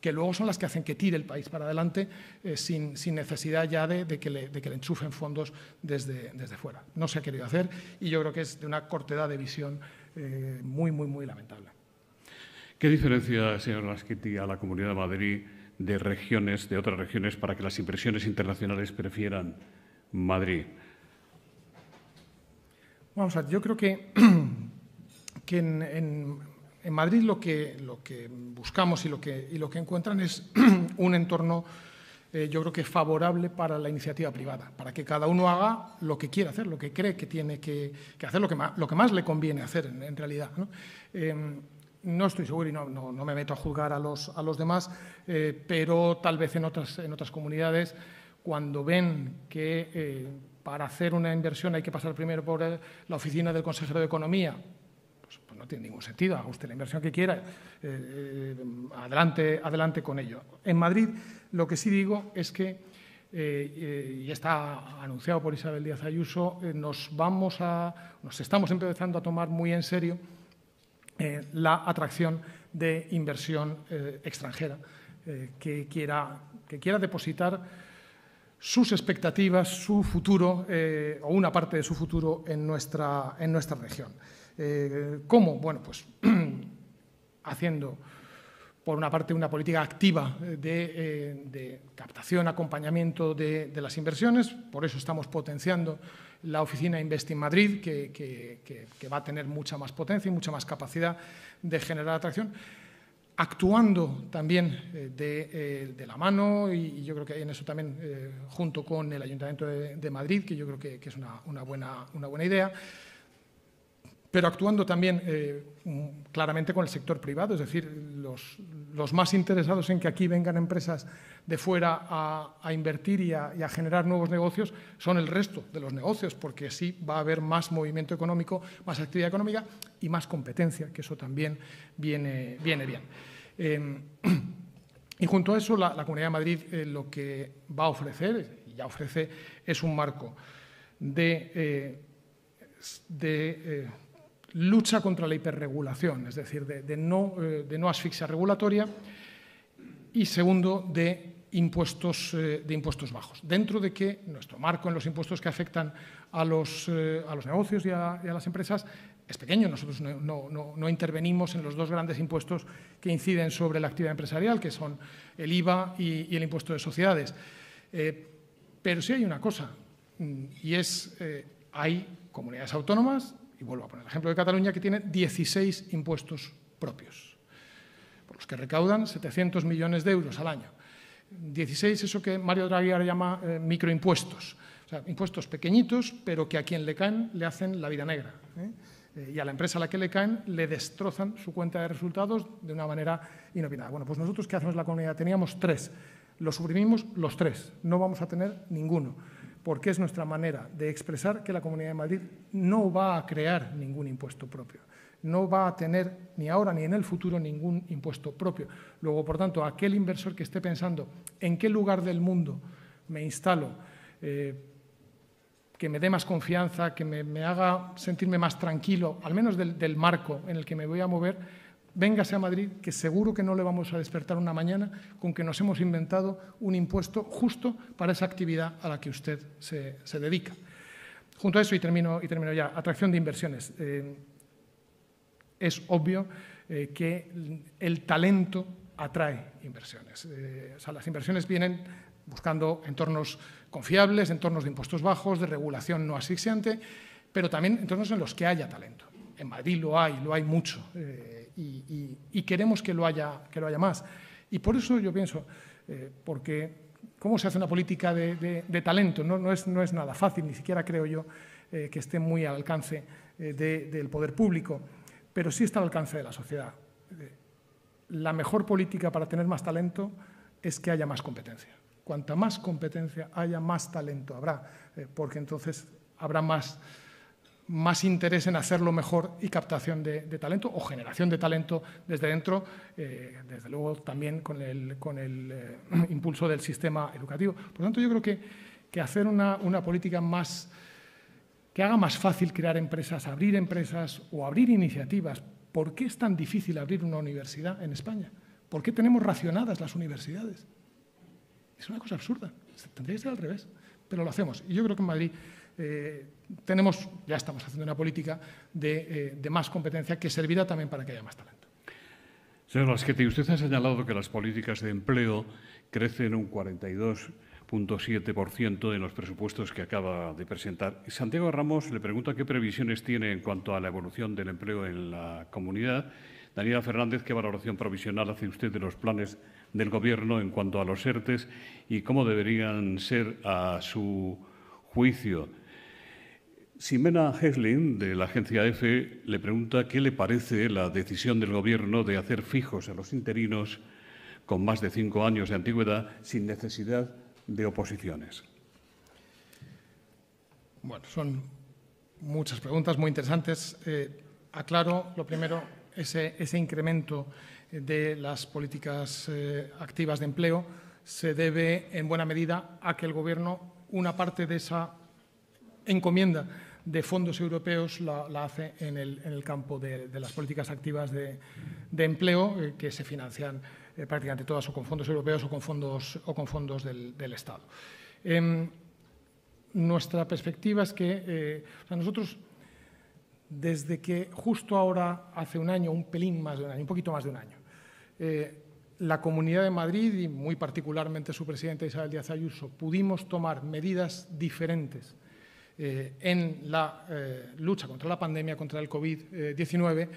que luego son las que hacen que tire el país para adelante eh, sin, necesidad ya de, que le, de, enchufen fondos desde, desde fuera. No se ha querido hacer y yo creo que es de una cortedad de visión eh, muy, muy, muy lamentable. ¿Qué diferencia, señor Lasquiti, a la Comunidad de Madrid de regiones, de otras regiones, para que las inversiones internacionales prefieran Madrid? Vamos a ver, yo creo que, que en en Madrid lo que, lo que buscamos y lo que, encuentran es un entorno, eh, yo creo que favorable para la iniciativa privada, para que cada uno haga lo que quiera hacer, lo que cree que tiene que, hacer, lo que, más, le conviene hacer en, realidad. Em, ¿no? estoy seguro y no, me meto a juzgar a los, demás, eh, pero tal vez en otras comunidades, cuando ven que eh, para hacer una inversión hay que pasar primero por la oficina del consejero de Economía no tiene ningún sentido, haga usted la inversión que quiera, eh, eh, adelante, adelante con ello. En Madrid lo que sí digo es que, eh, y está anunciado por Isabel Díaz Ayuso, nos, vamos a, nos estamos empezando a tomar muy en serio la atracción de inversión extranjera que, quiera, que quiera depositar sus expectativas, su futuro o una parte de su futuro nuestra, en nuestra región. Eh, ¿Cómo? Bueno, pues haciendo, por una parte, una política activa de, eh, captación, acompañamiento de, las inversiones. Por eso estamos potenciando la oficina Invest in Madrid, que, va a tener mucha más potencia y mucha más capacidad de generar atracción actuando también eh, de, la mano y, yo creo que en eso también junto con el Ayuntamiento de, Madrid, que yo creo que, es una buena idea pero actuando también eh, mm, claramente con el sector privado, es decir, los, más interesados en que aquí vengan empresas de fuera a, invertir y a, generar nuevos negocios son el resto de los negocios, porque así va a haber más movimiento económico, más actividad económica y más competencia, que eso también viene, viene bien. Em, y junto a eso, la, Comunidad de Madrid eh, lo que va a ofrecer, y ya ofrece, es un marco de eh, lucha contra la hiperregulación, es decir, eh, de, no, asfixia regulatoria y segundo, de impuestos, eh, de impuestos bajos. Dentro de que nuestro marco en los impuestos que afectan a los, eh, a los negocios y a, las empresas es pequeño. Nosotros no, intervenimos en los dos grandes impuestos que inciden sobre la actividad empresarial, que son el IVA y, el impuesto de sociedades. pero sí hay una cosa, mm, y es eh, hay comunidades autónomas y vuelvo a poner el ejemplo de Cataluña, que tiene 16 impuestos propios, por los que recaudan 700 millones de euros al año. 16, eso que Mario Draghi ahora llama eh, microimpuestos, o sea, impuestos pequeñitos, pero que a quien le caen le hacen la vida negra. ¿eh? Eh, y a la empresa a la que le caen le destrozan su cuenta de resultados de una manera inopinada. Bueno, pues nosotros, ¿qué hacemos la comunidad? Teníamos tres, los suprimimos los tres, no vamos a tener ninguno porque es nuestra manera de expresar que la Comunidad de Madrid no va a crear ningún impuesto propio, no va a tener ni ahora ni en el futuro ningún impuesto propio. Luego, por tanto, aquel inversor que esté pensando en qué lugar del mundo me instalo, eh, que me dé más confianza, que me, haga sentirme más tranquilo, al menos del marco en el que me voy a mover, véngase a Madrid, que seguro que no le vamos a despertar una mañana con que nos hemos inventado un impuesto justo para esa actividad a la que usted se, dedica. Junto a eso, y termino, y termino ya, atracción de inversiones. Eh, es obvio eh, que el talento atrae inversiones. Eh, o sea, las inversiones vienen buscando entornos confiables, entornos de impuestos bajos, de regulación no asfixiante, pero también entornos en los que haya talento. En Madrid lo hay, lo hay mucho y, queremos que lo, haya, que lo haya más. Y por eso yo pienso, eh, porque cómo se hace una política de, talento no, es, nada fácil, ni siquiera creo yo eh, que esté muy al alcance eh, del poder público, pero sí está al alcance de la sociedad. La mejor política para tener más talento es que haya más competencia. Cuanta más competencia haya, más talento habrá, porque entonces habrá más más interés en hacerlo mejor y captación de, talento o generación de talento desde dentro, eh, desde luego también con el, con el eh, impulso del sistema educativo. Por lo tanto, yo creo que, que hacer una, política más que haga más fácil crear empresas, abrir empresas o abrir iniciativas. ¿Por qué es tan difícil abrir una universidad en España? ¿Por qué tenemos racionadas las universidades? Es una cosa absurda. Tendría que ser al revés, pero lo hacemos. Y yo creo que en Madrid eh, tenemos, ya estamos haciendo una política eh, de, más competencia que servirá también para que haya más talento. Señor Lasquete, usted ha señalado que las políticas de empleo crecen un 42.7% en los presupuestos que acaba de presentar. Santiago Ramos le pregunta qué previsiones tiene en cuanto a la evolución del empleo en la comunidad. Daniela Fernández, ¿qué valoración provisional hace usted de los planes del Gobierno en cuanto a los ERTES y cómo deberían ser, a su juicio, Simena Heslin, de la agencia EFE, le pregunta qué le parece la decisión del Gobierno de hacer fijos a los interinos con más de cinco años de antigüedad sin necesidad de oposiciones. Bueno, son muchas preguntas muy interesantes. Eh, aclaro, lo primero, ese, incremento de las políticas eh, activas de empleo se debe en buena medida a que el Gobierno, una parte de esa encomienda de fondos europeos la, hace en el, campo de, las políticas activas de, empleo, eh, que se financian eh, prácticamente todas o con fondos europeos o con fondos, o con fondos del, Estado. Em, nuestra perspectiva es que eh, nosotros, desde que justo ahora, hace un año, un pelín más de un año, un poquito más de un año, la Comunidad de Madrid y muy particularmente su presidenta Isabel Díaz Ayuso pudimos tomar medidas diferentes eh, en la eh, lucha contra la pandemia, contra el COVID-19. Eh,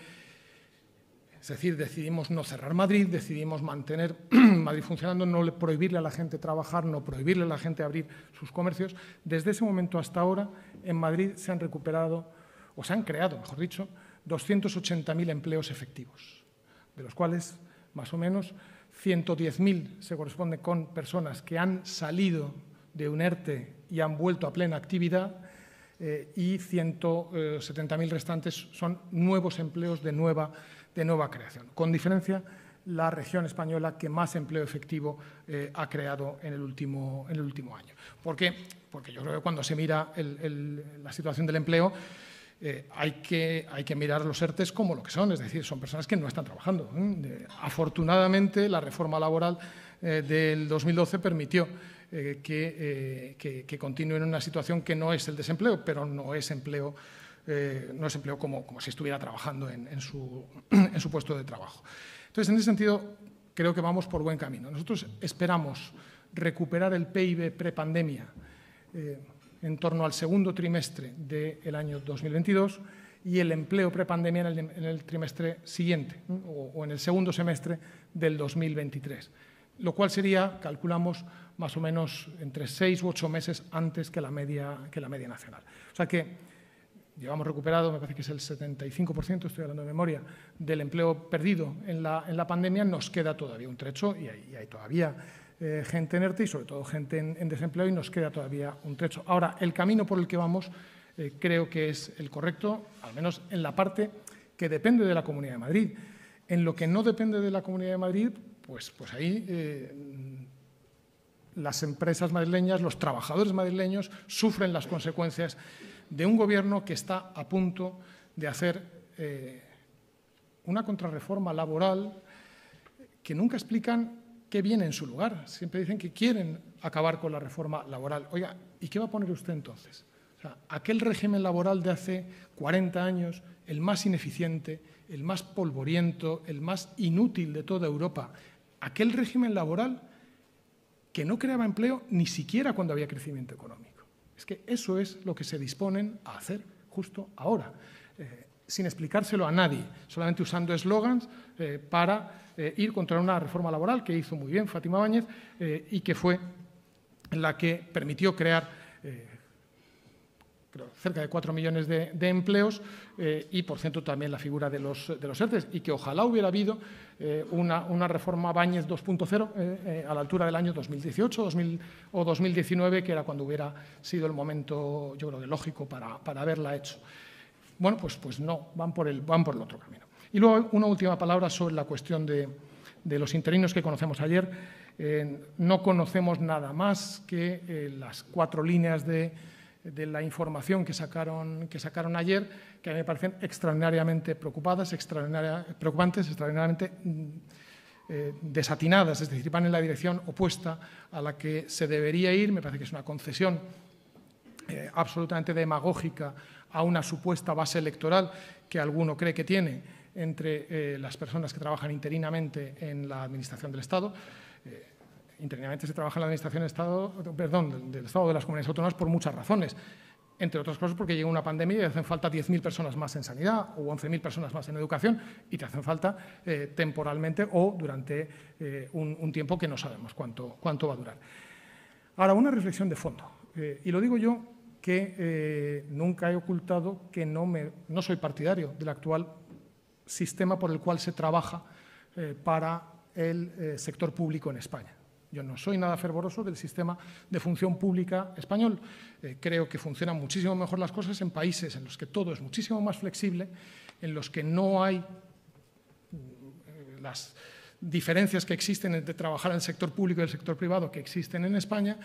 es decir, decidimos no cerrar Madrid, decidimos mantener Madrid funcionando, no prohibirle a la gente trabajar, no prohibirle a la gente abrir sus comercios. Desde ese momento hasta ahora, en Madrid se han recuperado, o se han creado, mejor dicho, 280.000 empleos efectivos, de los cuales más o menos 110.000 se corresponde con personas que han salido de un ERTE y han vuelto a plena actividad eh, y 170.000 eh, restantes son nuevos empleos de nueva, de nueva creación. Con diferencia, la región española que más empleo efectivo eh, ha creado en el, último, en el último año. ¿Por qué? Porque yo creo que cuando se mira la situación del empleo, eh, hay, que, hay que mirar los ERTES como lo que son, es decir, son personas que no están trabajando. ¿eh? afortunadamente, la reforma laboral eh, del 2012 permitió que, continúen en una situación que no es el desempleo, pero no es empleo. no es empleo como, como si estuviera trabajando en, su, puesto de trabajo. Entonces, en ese sentido, creo que vamos por buen camino. Nosotros esperamos recuperar el PIB prepandemia en torno al segundo trimestre del año 2022 y el empleo prepandemia en, el, trimestre siguiente o, en el segundo semestre del 2023, lo cual sería, calculamos, más o menos entre seis u ocho meses antes que la media, que la media nacional. O sea que llevamos recuperado, me parece que es el 75%, estoy hablando de memoria, del empleo perdido en la, en la pandemia, nos queda todavía un trecho y hay todavía eh, gente enerte y sobre todo gente en, desempleo y nos queda todavía un trecho. Ahora, el camino por el que vamos eh, creo que es el correcto, al menos en la parte que depende de la Comunidad de Madrid. En lo que no depende de la Comunidad de Madrid, pues, pues ahí eh, las empresas madrileñas, los trabajadores madrileños sufren las consecuencias de un gobierno que está a punto de hacer una contrarreforma laboral que nunca explican que viene en su lugar. Siempre dicen que quieren acabar con la reforma laboral. Oiga, ¿y qué va a poner usted entonces? O sea, aquel régimen laboral de hace 40 años, el más ineficiente, el más polvoriento, el más inútil de toda Europa, aquel régimen laboral que no creaba empleo ni siquiera cuando había crecimiento económico. Es que eso es lo que se disponen a hacer justo ahora, eh, sin explicárselo a nadie, solamente usando eslogans eh, para eh, ir contra una reforma laboral que hizo muy bien Fátima Báñez eh, y que fue la que permitió crear eh, cerca de cuatro millones de, empleos y, por cierto, también la figura de los, de los ERTES y que ojalá hubiera habido una, reforma Báñez 2.0 a la altura del año 2018 o 2019, que era cuando hubiera sido el momento, yo creo de lógico, para, para haberla hecho. Bueno, pues, pues no, van por, el, van por el otro camino. Y luego una última palabra sobre la cuestión de, los interinos que conocemos ayer. Eh, no conocemos nada más que eh, las cuatro líneas de, la información que sacaron, ayer, que a mí me parecen extraordinariamente preocupadas, extraordinariamente preocupantes, extraordinariamente mm, eh, desatinadas, es decir, van en la dirección opuesta a la que se debería ir. Me parece que es una concesión absolutamente demagógica a una supuesta base electoral que alguno cree que tiene entre eh, las personas que trabajan interinamente en la Administración del Estado. Eh, interinamente se trabaja en la Administración del Estado, perdón, del, Estado de las comunidades autónomas por muchas razones entre otras cosas porque llega una pandemia y hacen falta 10.000 personas más en sanidad o 11.000 personas más en educación y te hacen falta eh, temporalmente o durante un, tiempo que no sabemos cuánto, cuánto va a durar. Ahora, una reflexión de fondo, y lo digo yo que nunca he ocultado que no, me, no soy partidario del actual sistema por el cual se trabaja eh, para el eh, sector público en España. Yo no soy nada fervoroso del sistema de función pública español. Eh, creo que funcionan muchísimo mejor las cosas en países en los que todo es muchísimo más flexible, en los que no hay mm, las diferencias que existen entre trabajar en el sector público y el sector privado que existen en España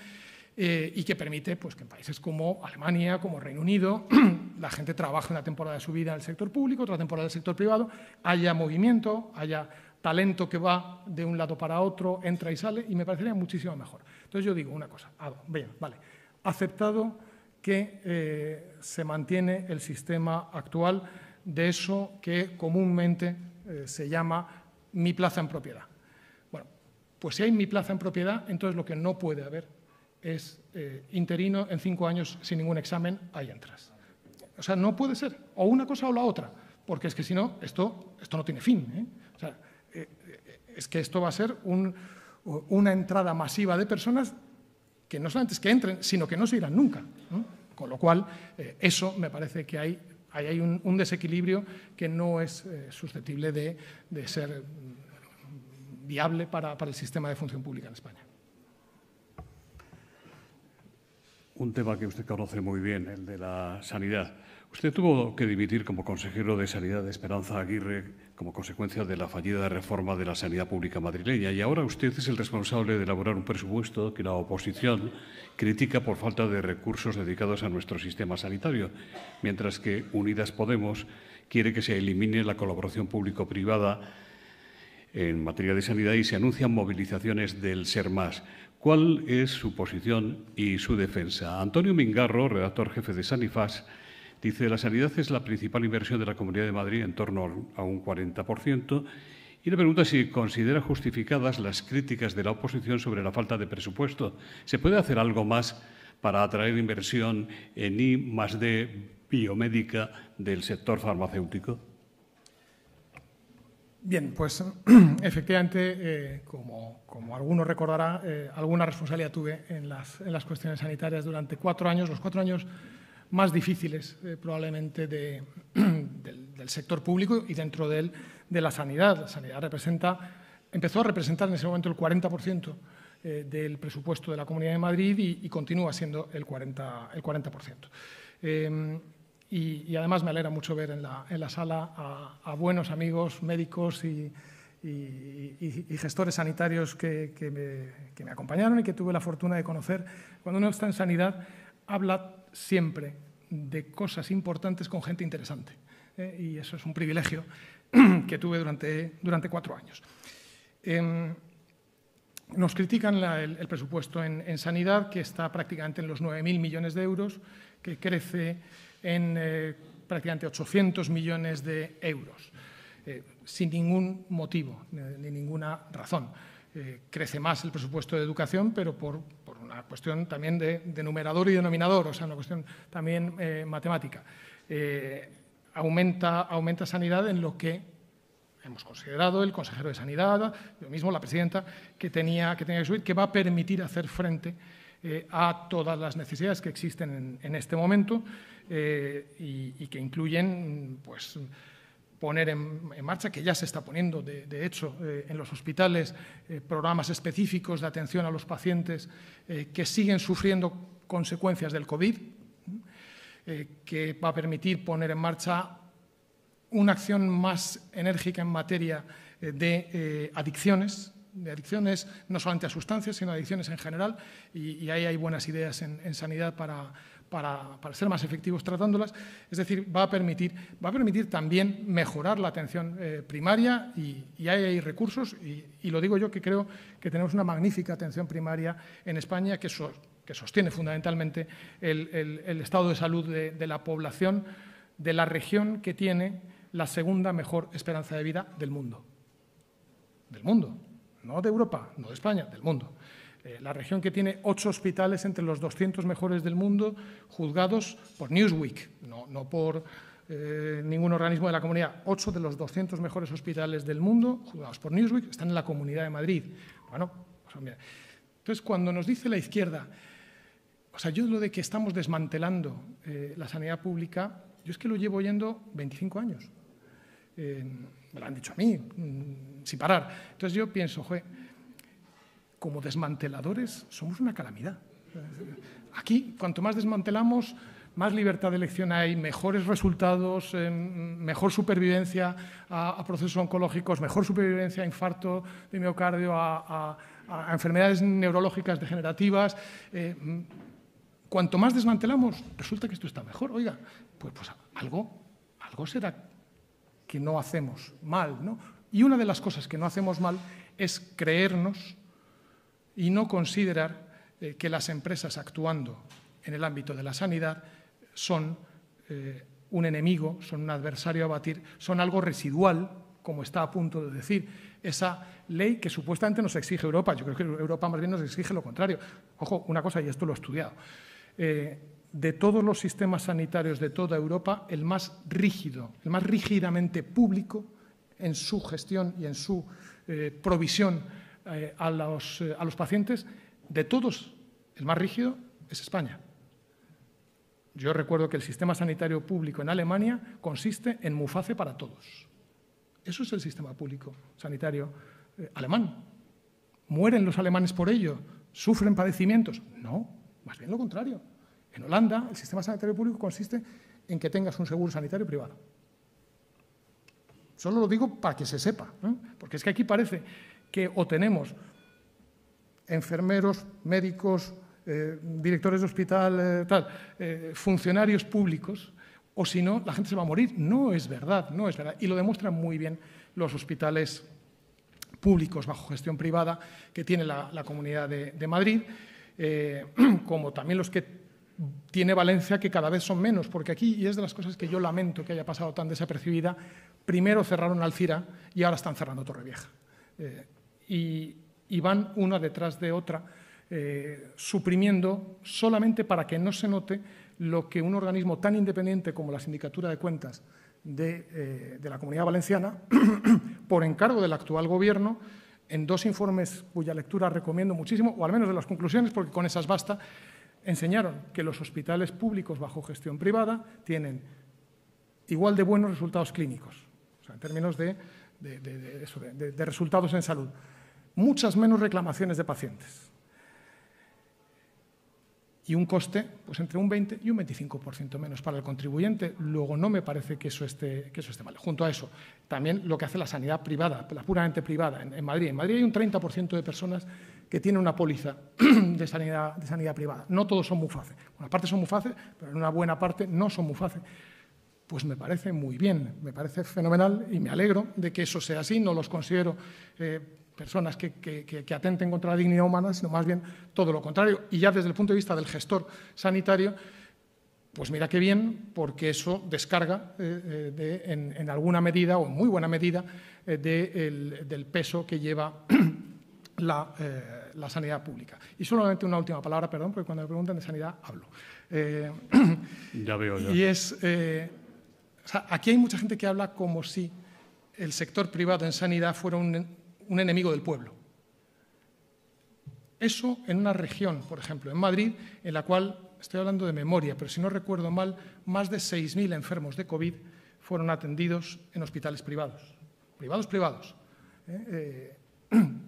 eh, y que permite pues, que en países como Alemania, como Reino Unido, la gente trabaje una temporada de su vida en el sector público, otra temporada en el sector privado, haya movimiento, haya talento que va de un lado para otro, entra y sale, y me parecería muchísimo mejor. Entonces yo digo una cosa, ah, bien, vale, aceptado que eh, se mantiene el sistema actual de eso que comúnmente eh, se llama mi plaza en propiedad. Bueno, pues si hay mi plaza en propiedad, entonces lo que no puede haber es eh, interino en cinco años sin ningún examen, ahí entras. O sea, no puede ser, o una cosa o la otra, porque es que si no, esto, esto no tiene fin. ¿eh? O sea, eh, es que esto va a ser una entrada masiva de personas que no solamente es que entren, sino que no se irán nunca. Con lo cual, eso me parece que hay, hay un, desequilibrio que no es susceptible de, ser mm, viable para el sistema de función pública en España. un tema que usted conoce muy bien, el de la sanidad. Usted tuvo que dimitir como consejero de Sanidad de Esperanza Aguirre como consecuencia de la fallida reforma de la sanidad pública madrileña y ahora usted es el responsable de elaborar un presupuesto que la oposición critica por falta de recursos dedicados a nuestro sistema sanitario, mientras que Unidas Podemos quiere que se elimine la colaboración público-privada en materia de sanidad y se anuncian movilizaciones del Ser Más. ¿Cuál es su posición y su defensa? Antonio Mingarro, redactor jefe de Sanifaz, dice la sanidad es la principal inversión de la Comunidad de Madrid en torno a un 40% y le pregunta si considera justificadas las críticas de la oposición sobre la falta de presupuesto. ¿Se puede hacer algo más para atraer inversión en I más D biomédica del sector farmacéutico? Bien, pues efectivamente, eh, como, como, alguno recordará, eh, alguna responsabilidad tuve en las, cuestiones sanitarias durante cuatro años, los cuatro años más difíciles eh, probablemente del, sector público y dentro de de la sanidad. La sanidad representa, empezó a representar en ese momento el 40% del presupuesto de la Comunidad de Madrid y, continúa siendo el 40%. El 40%. Y, además me alegra mucho ver en la, en la sala a, buenos amigos, médicos y, y, gestores sanitarios que, que, me, acompañaron y que tuve la fortuna de conocer. Cuando uno está en sanidad, habla siempre de cosas importantes con gente interesante. ¿eh? Y eso es un privilegio que tuve durante, durante cuatro años. Em, nos critican el, presupuesto en, en sanidad, que está prácticamente en los 9.000 millones de euros, que crece en eh, prácticamente 800 millones de euros, eh, sin ningún motivo, ni ninguna razón. Eh, crece más el presupuesto de educación, pero por, una cuestión también de, numerador y denominador, o sea, una cuestión también matemática. aumenta, sanidad en lo que hemos considerado el consejero de sanidad, yo mismo, la presidenta, que tenía que, tenía que subir, que va a permitir hacer frente eh, a todas las necesidades que existen en, este momento eh, y, que incluyen pues, poner en, marcha, que ya se está poniendo, de, hecho, eh, en los hospitales, programas específicos de atención a los pacientes que siguen sufriendo consecuencias del COVID, que va a permitir poner en marcha una acción más enérgica en materia de adicciones, de adicciones, no solamente a sustancias, sino adicciones en general, y, ahí hay buenas ideas en, sanidad para, para, ser más efectivos tratándolas. Es decir, va a permitir, va a permitir también mejorar la atención eh, primaria y, ahí hay recursos, y, lo digo yo que creo que tenemos una magnífica atención primaria en España que, sostiene fundamentalmente el, estado de salud de, de la población de la región que tiene la segunda mejor esperanza de vida del mundo. Del mundo no de Europa, no de España, del mundo. Eh, la región que tiene ocho hospitales entre los 200 mejores del mundo, juzgados por Newsweek, no, por eh, ningún organismo de la comunidad. Ocho de los 200 mejores hospitales del mundo, juzgados por Newsweek, están en la Comunidad de Madrid. Bueno, pues, Entonces, cuando nos dice la izquierda, o sea, yo lo de que estamos desmantelando eh, la sanidad pública, yo es que lo llevo oyendo 25 años. me lo han dicho a mí, mm, sin parar. Entonces yo pienso, Joder, como desmanteladores somos una calamidad. Aquí, cuanto más desmantelamos, más libertad de elección hay, mejores resultados, eh, mejor supervivencia a, procesos oncológicos, mejor supervivencia a infarto de miocardio, a, enfermedades neurológicas degenerativas. Eh, cuanto más desmantelamos, resulta que esto está mejor. Oiga, pues, pues algo, algo será que no hacemos mal, ¿no? Y una de las cosas que no hacemos mal es creernos y no considerar eh, que las empresas actuando en el ámbito de la sanidad son eh, un enemigo, son un adversario a batir, son algo residual, como está a punto de decir esa ley que supuestamente nos exige Europa. Yo creo que Europa más bien nos exige lo contrario. Ojo, una cosa, y esto lo he estudiado. Eh, de todos los sistemas sanitarios de toda Europa, el más rígido, el más rígidamente público en su gestión y en su eh, provisión eh, a, los, eh, a los pacientes, de todos, el más rígido es España. Yo recuerdo que el sistema sanitario público en Alemania consiste en muface para todos. Eso es el sistema público sanitario alemán. ¿Mueren los alemanes por ello? ¿Sufren padecimientos? No, más bien lo contrario. En Holanda, el sistema sanitario público consiste en que tengas un seguro sanitario privado. Solo lo digo para que se sepa, ¿eh? porque es que aquí parece que o tenemos enfermeros, médicos, eh, directores de hospital, eh, tal, funcionarios públicos, o si no, la gente se va a morir. No es verdad, no es verdad. Y lo demuestran muy bien los hospitales públicos bajo gestión privada que tiene la, Comunidad de Madrid, como también los que tiene Valencia que cada vez son menos, porque aquí, y es de las cosas que yo lamento que haya pasado tan desapercibida, primero cerraron Alcira y ahora están cerrando Torrevieja. Eh, y, van una detrás de otra, eh, suprimiendo solamente para que no se note lo que un organismo tan independiente como la Sindicatura de Cuentas de eh, la Comunidad Valenciana, por encargo del actual Gobierno, en dos informes cuya lectura recomiendo muchísimo, o al menos de las conclusiones, porque con esas basta, enseñaron que los hospitales públicos bajo gestión privada tienen igual de buenos resultados clínicos, en términos de, resultados en salud, muchas menos reclamaciones de pacientes y un coste pues entre un 20 y un 25% menos para el contribuyente. Luego no me parece que eso, esté, que eso esté mal. Junto a eso, también lo que hace la sanidad privada, la puramente privada en, en Madrid. En Madrid hay un 30% de personas que tiene una póliza de sanidad, privada. No todos son muy fáciles Una parte son fáciles pero en una buena parte no son fáciles Pues me parece muy bien, me parece fenomenal y me alegro de que eso sea así. No los considero eh, personas que, atenten contra la dignidad humana, sino más bien todo lo contrario. Y ya desde el punto de vista del gestor sanitario, pues mira qué bien, porque eso descarga eh, eh, en, alguna medida o en muy buena medida del peso que lleva Eh, la, sanidad pública. Y solamente una última palabra, perdón, porque cuando me preguntan de sanidad hablo. Eh, ya veo, ya. Y es, eh, aquí hay mucha gente que habla como si el sector privado en sanidad fuera un, enemigo del pueblo. Eso en una región, por ejemplo, en Madrid, en la cual, estoy hablando de memoria, pero si no recuerdo mal, más de 6.000 enfermos de COVID fueron atendidos en hospitales privados. Privados, privados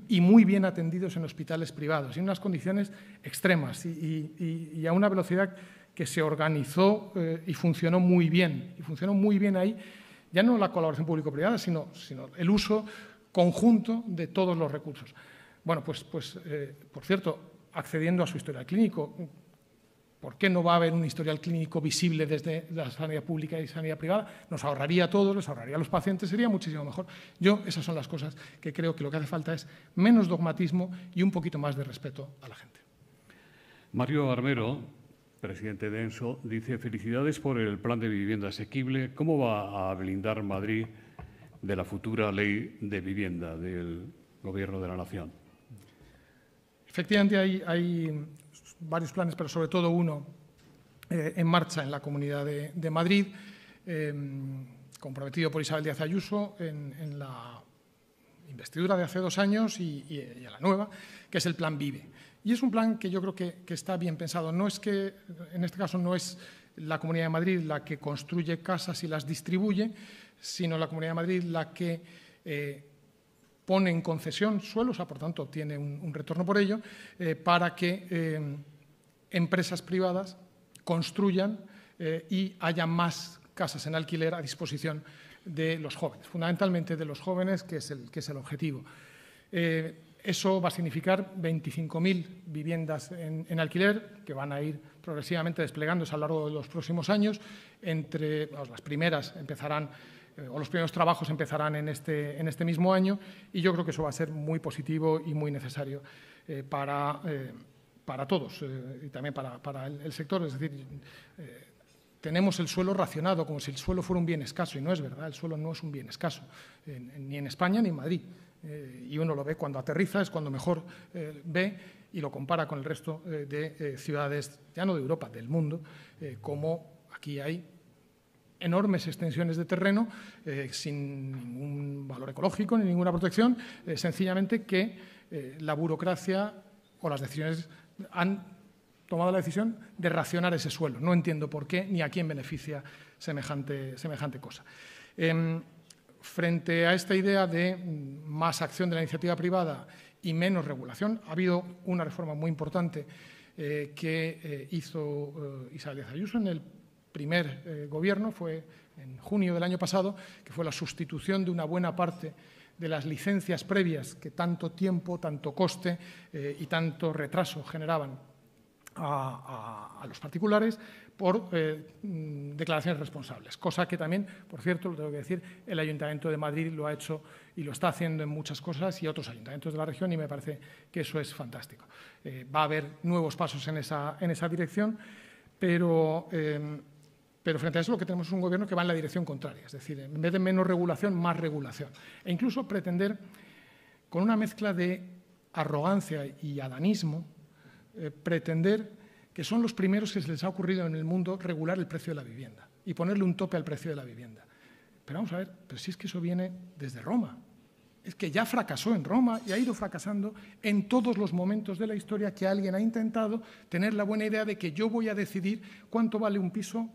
y muy bien atendidos en hospitales privados, en unas condiciones extremas y, a una velocidad que se organizó eh, y funcionó muy bien. Y funcionó muy bien ahí, ya no la colaboración público-privada, sino, sino, el uso conjunto de todos los recursos. Bueno, pues, pues eh, por cierto, accediendo a su historia clínico, ¿Por qué no va a haber un historial clínico visible desde la sanidad pública y sanidad privada? Nos ahorraría a todos, nos ahorraría a los pacientes, sería muchísimo mejor. Yo, esas son las cosas que creo que lo que hace falta es menos dogmatismo y un poquito más de respeto a la gente. Mario Armero, presidente de ENSO, dice felicidades por el plan de vivienda asequible. ¿Cómo va a blindar Madrid de la futura ley de vivienda del Gobierno de la Nación? Efectivamente, hay varios planes, pero sobre todo uno eh, en marcha en la Comunidad de, Madrid, eh, comprometido por Isabel Díaz Ayuso en, la investidura de hace dos años y, a la nueva, que es el Plan Vive. Y es un plan que yo creo que, está bien pensado. No es que, en este caso, no es la Comunidad de Madrid la que construye casas y las distribuye, sino la Comunidad de Madrid la que eh, pone en concesión suelos, ah, por tanto tiene un, retorno por ello, eh, para que eh, empresas privadas construyan eh, y haya más casas en alquiler a disposición de los jóvenes, fundamentalmente de los jóvenes, que es el, que es el objetivo. eso va a significar 25.000 viviendas en, alquiler que van a ir progresivamente desplegándose a lo largo de los próximos años. Entre las primeras empezarán eh, o los primeros trabajos empezarán en este, en este mismo año y yo creo que eso va a ser muy positivo y muy necesario eh, eh, para, todos y también para, el, sector. Es decir, tenemos el suelo racionado como si el suelo fuera un bien escaso y no es verdad, el suelo no es un bien escaso, ni en España ni en Madrid. y uno lo ve cuando aterriza, es cuando mejor ve y lo compara con el resto de ciudades, ya no de Europa, del mundo, como aquí hay enormes extensiones de terreno eh, sin ningún valor ecológico ni ninguna protección, eh, sencillamente que eh, la burocracia o las decisiones han tomado la decisión de racionar ese suelo. No entiendo por qué ni a quién beneficia semejante, semejante cosa. Em, frente a esta idea de más acción de la iniciativa privada y menos regulación, ha habido una reforma muy importante que hizo Isabel Ayuso en el primer eh, gobierno, fue en junio del año pasado, que fue la sustitución de una buena parte de las licencias previas que tanto tiempo, tanto coste eh, y tanto retraso generaban a, los particulares por eh, mm, declaraciones responsables, cosa que también, por cierto, lo tengo que decir, el Ayuntamiento de Madrid lo ha hecho y lo está haciendo en muchas cosas y otros ayuntamientos de la región y me parece que eso es fantástico. va a haber nuevos pasos en esa, en esa dirección, pero pero frente a eso lo que tenemos es un gobierno que va en la dirección contraria, es decir, en vez de menos regulación, más regulación. E incluso pretender, con una mezcla de arrogancia y adanismo, eh, pretender que son los primeros que se les ha ocurrido en el mundo regular el precio de la vivienda y ponerle un tope al precio de la vivienda. Pero vamos a ver, pero si es que eso viene desde Roma. Es que ya fracasó en Roma y ha ido fracasando en todos los momentos de la historia que alguien ha intentado tener la buena idea de que yo voy a decidir cuánto vale un piso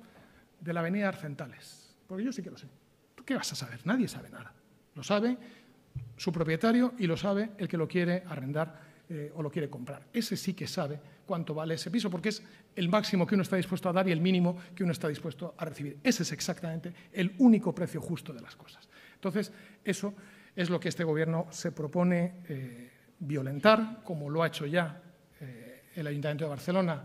de la avenida Arcentales, porque yo sí que lo sé. ¿Tú qué vas a saber? Nadie sabe nada. Lo sabe su propietario y lo sabe el que lo quiere arrendar eh, o lo quiere comprar. Ese sí que sabe cuánto vale ese piso, porque es el máximo que uno está dispuesto a dar y el mínimo que uno está dispuesto a recibir. Ese es exactamente el único precio justo de las cosas. Entonces, eso es lo que este Gobierno se propone eh, violentar, como lo ha hecho ya eh, el Ayuntamiento de Barcelona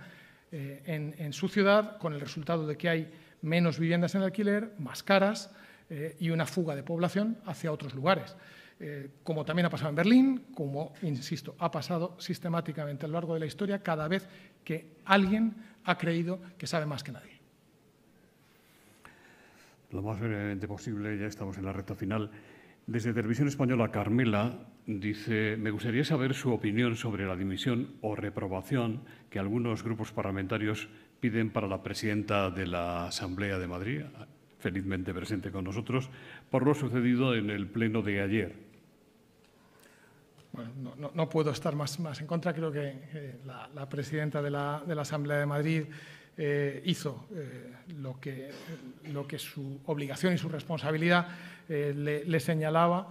en su ciudad, con el resultado de que hay menos viviendas en alquiler, más caras eh, y una fuga de población hacia otros lugares. Eh, como también ha pasado en Berlín, como, insisto, ha pasado sistemáticamente a lo largo de la historia cada vez que alguien ha creído que sabe más que nadie. Lo más brevemente posible, ya estamos en la recta final. Desde Televisión Española, Carmela dice, me gustaría saber su opinión sobre la dimisión o reprobación que algunos grupos parlamentarios piden para la presidenta de la Asamblea de Madrid, felizmente presente con nosotros, por lo sucedido en el pleno de ayer. no, puedo estar más, en contra. Creo que la, presidenta de la, Asamblea de Madrid eh, hizo eh, lo, que, su obligación y su responsabilidad eh, le, señalaba.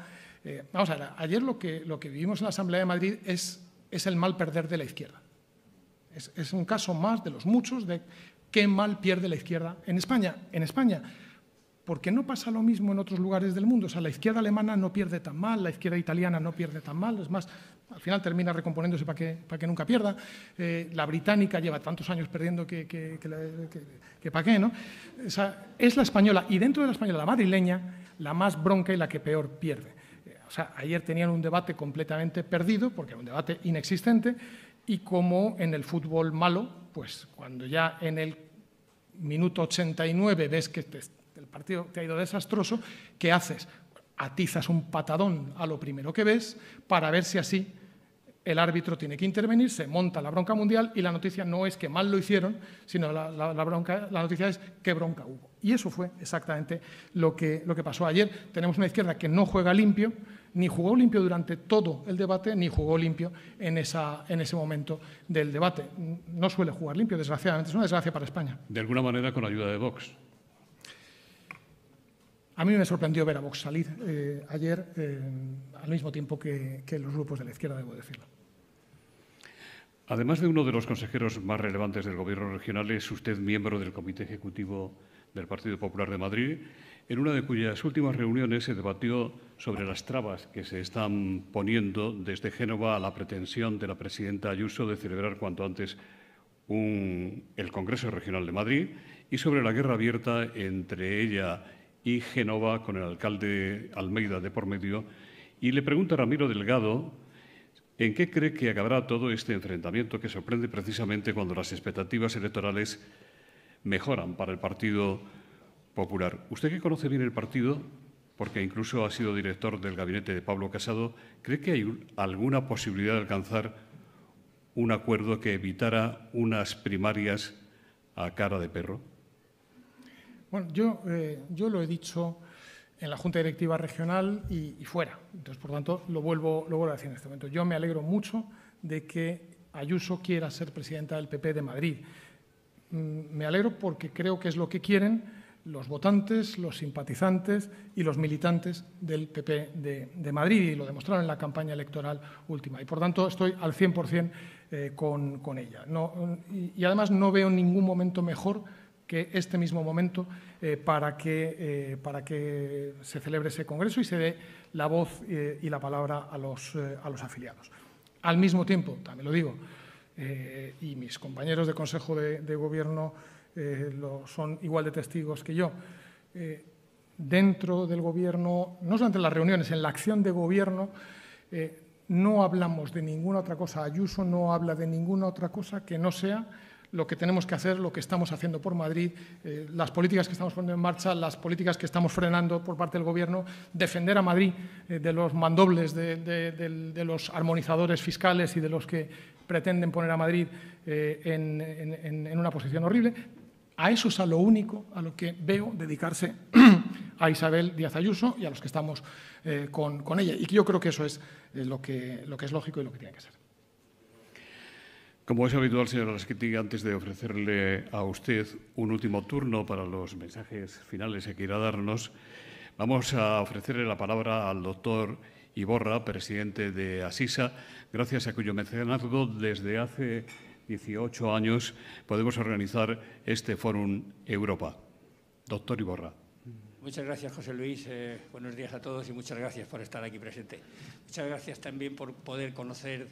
vamos a ver, ayer lo que, lo vivimos en la Asamblea de Madrid es el mal perder de la izquierda. Es, un caso más de los muchos de qué mal pierde la izquierda en España. En España, porque no pasa lo mismo en otros lugares del mundo. O sea, la izquierda alemana no pierde tan mal, la izquierda italiana no pierde tan mal, es más, al final termina recomponiéndose para que, nunca pierda. Eh, la británica lleva tantos años perdiendo que, que, que para qué, ¿no? O sea, es la española, y dentro de la española, la madrileña, la más bronca y la que peor pierde. Eh, o sea, ayer tenían un debate completamente perdido, porque era un debate inexistente, y como en el fútbol malo, pues cuando ya en el minuto 89 ves que el partido te ha ido desastroso, ¿qué haces? Atizas un patadón a lo primero que ves para ver si así el árbitro tiene que intervenir, se monta la bronca mundial y la noticia no es que mal lo hicieron, sino la, la, bronca, la noticia es qué bronca hubo. Y eso fue exactamente lo que, lo que pasó ayer. Tenemos una izquierda que no juega limpio, ni jugó limpio durante todo el debate, ni jugó limpio en, esa, en ese momento del debate. No suele jugar limpio, desgraciadamente. Es una desgracia para España. De alguna manera, con ayuda de Vox. A mí me sorprendió ver a Vox salir eh, ayer eh, al mismo tiempo que, que los grupos de la izquierda, debo decirlo. Además de uno de los consejeros más relevantes del Gobierno regional, es usted miembro del Comité Ejecutivo del Partido Popular de Madrid en una de cuyas últimas reuniones se debatió sobre las trabas que se están poniendo desde Génova a la pretensión de la presidenta Ayuso de celebrar cuanto antes el Congreso Regional de Madrid y sobre la guerra abierta entre ella y Génova con el alcalde Almeida de por medio. Y le pregunta a Ramiro Delgado en qué cree que acabará todo este enfrentamiento que sorprende precisamente cuando las expectativas electorales mejoran para el partido Popular. Usted que conoce bien el partido, porque incluso ha sido director del gabinete de Pablo Casado, ¿cree que hay alguna posibilidad de alcanzar un acuerdo que evitara unas primarias a cara de perro? Bueno, yo, eh, yo lo he dicho en la Junta Directiva Regional y, fuera. Entonces, por tanto, lo vuelvo, lo vuelvo a decir en este momento. Yo me alegro mucho de que Ayuso quiera ser presidenta del PP de Madrid. Mm, me alegro porque creo que es lo que quieren los votantes, los simpatizantes y los militantes del PP de, Madrid y lo demostraron en la campaña electoral última. Y por tanto estoy al 100% eh, con, con, ella. y, además no veo ningún momento mejor que este mismo momento eh, para, que, eh, para que se celebre ese Congreso y se dé la voz y la palabra a los, a los afiliados. Al mismo tiempo, también lo digo, y mis compañeros de Consejo de Gobierno eh, son igual de testigos que yo. Eh, dentro del gobierno, no solamente en las reuniones, en la acción de gobierno, eh, no hablamos de ninguna otra cosa. Ayuso no habla de ninguna otra cosa que no sea lo que tenemos que hacer, lo que estamos haciendo por Madrid, las políticas que estamos poniendo en marcha, las políticas que estamos frenando por parte del Gobierno, defender a Madrid de los mandobles, de, los armonizadores fiscales y de los que pretenden poner a Madrid en, una posición horrible, a eso es a lo único a lo que veo dedicarse a Isabel Díaz Ayuso y a los que estamos eh, con, ella. Y que yo creo que eso es eh, lo, que, lo que es lógico y lo que tiene que ser. Como es habitual, señor Lasquiti, antes de ofrecerle a usted un último turno para los mensajes finales que quiera darnos, vamos a ofrecerle la palabra al doctor Iborra, presidente de Asisa, gracias a cuyo mencionado desde hace 18 años podemos organizar este Fórum Europa. Doctor Iborra. Muchas gracias, José Luis. Eh, buenos días a todos y muchas gracias por estar aquí presente. Muchas gracias también por poder conocer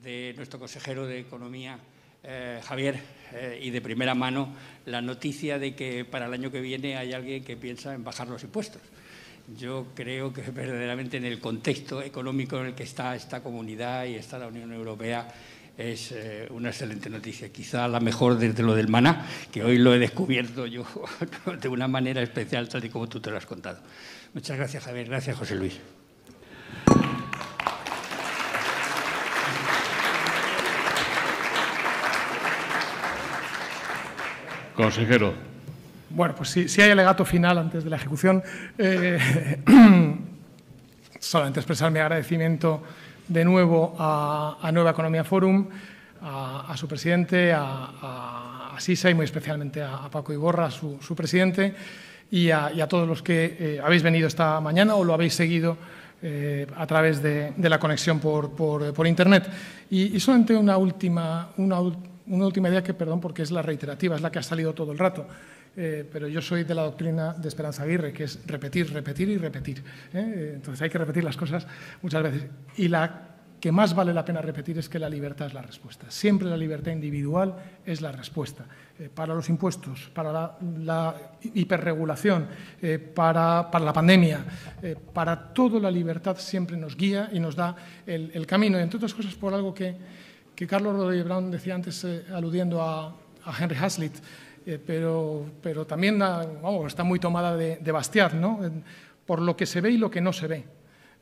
de nuestro consejero de Economía, eh, Javier, eh, y de primera mano la noticia de que para el año que viene hay alguien que piensa en bajar los impuestos. Yo creo que verdaderamente en el contexto económico en el que está esta comunidad y está la Unión Europea, es eh, una excelente noticia, quizá la mejor desde lo del maná, que hoy lo he descubierto yo de una manera especial, tal y como tú te lo has contado. Muchas gracias, Javier. Gracias, José Luis. Consejero. Bueno, pues si, si hay alegato final antes de la ejecución, eh, solamente expresar mi agradecimiento de nuevo a, Nueva Economía Forum, a, su presidente, a, Sisa y muy especialmente a, Paco Iborra, su, su presidente, y, a, todos los que eh, habéis venido esta mañana o lo habéis seguido eh, a través de, la conexión por, Internet. Y, solamente una última, una última idea que, perdón, porque es la reiterativa, es la que ha salido todo el rato. Eh, pero yo soy de la doctrina de Esperanza Aguirre, que es repetir, repetir y repetir. ¿eh? Entonces hay que repetir las cosas muchas veces. Y la que más vale la pena repetir es que la libertad es la respuesta. Siempre la libertad individual es la respuesta. Eh, para los impuestos, para la, hiperregulación, para, la pandemia, para todo la libertad siempre nos guía y nos da el, camino. Y entre otras cosas por algo que, Carlos Rodríguez Brown decía antes aludiendo a, a Henry Hazlitt, eh, pero, pero, también ah, está muy tomada de, de ¿no? por lo que se ve y lo que no se ve.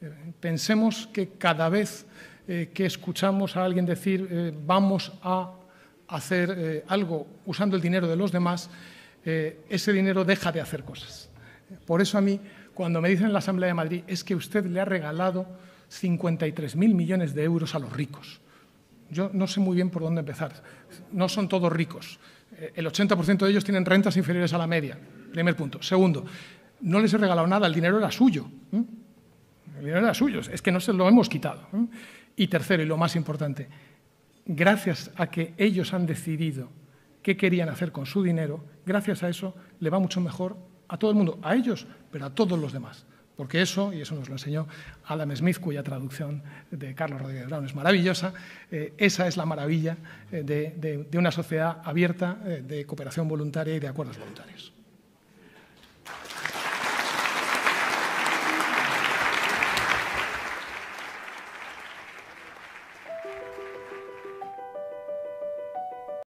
Eh, pensemos que cada vez eh, que escuchamos a alguien decir vamos a hacer algo usando el dinero de los demás, ese dinero deja de hacer cosas. Por eso a mí, cuando me dicen en la Asamblea de Madrid, es que usted le ha regalado 53.000 millones de euros a los ricos. Yo no sé muy bien por dónde empezar. No son todos ricos. Eh, el 80% de ellos tienen rentas inferiores a la media. Primer punto. Segundo, no les he regalado nada, el dinero era suyo. El dinero era suyo, es que no se lo hemos quitado. Y tercero, y lo más importante, gracias a que ellos han decidido qué querían hacer con su dinero, gracias a eso le va mucho mejor a todo el mundo, a ellos, pero a todos los demás. Porque eso, y eso nos lo enseñó Adam Smith, cuya traducción de Carlos Rodríguez Brown es maravillosa, eh, esa es la maravilla eh, de, una sociedad abierta eh, de cooperación voluntaria y de acuerdos voluntarios.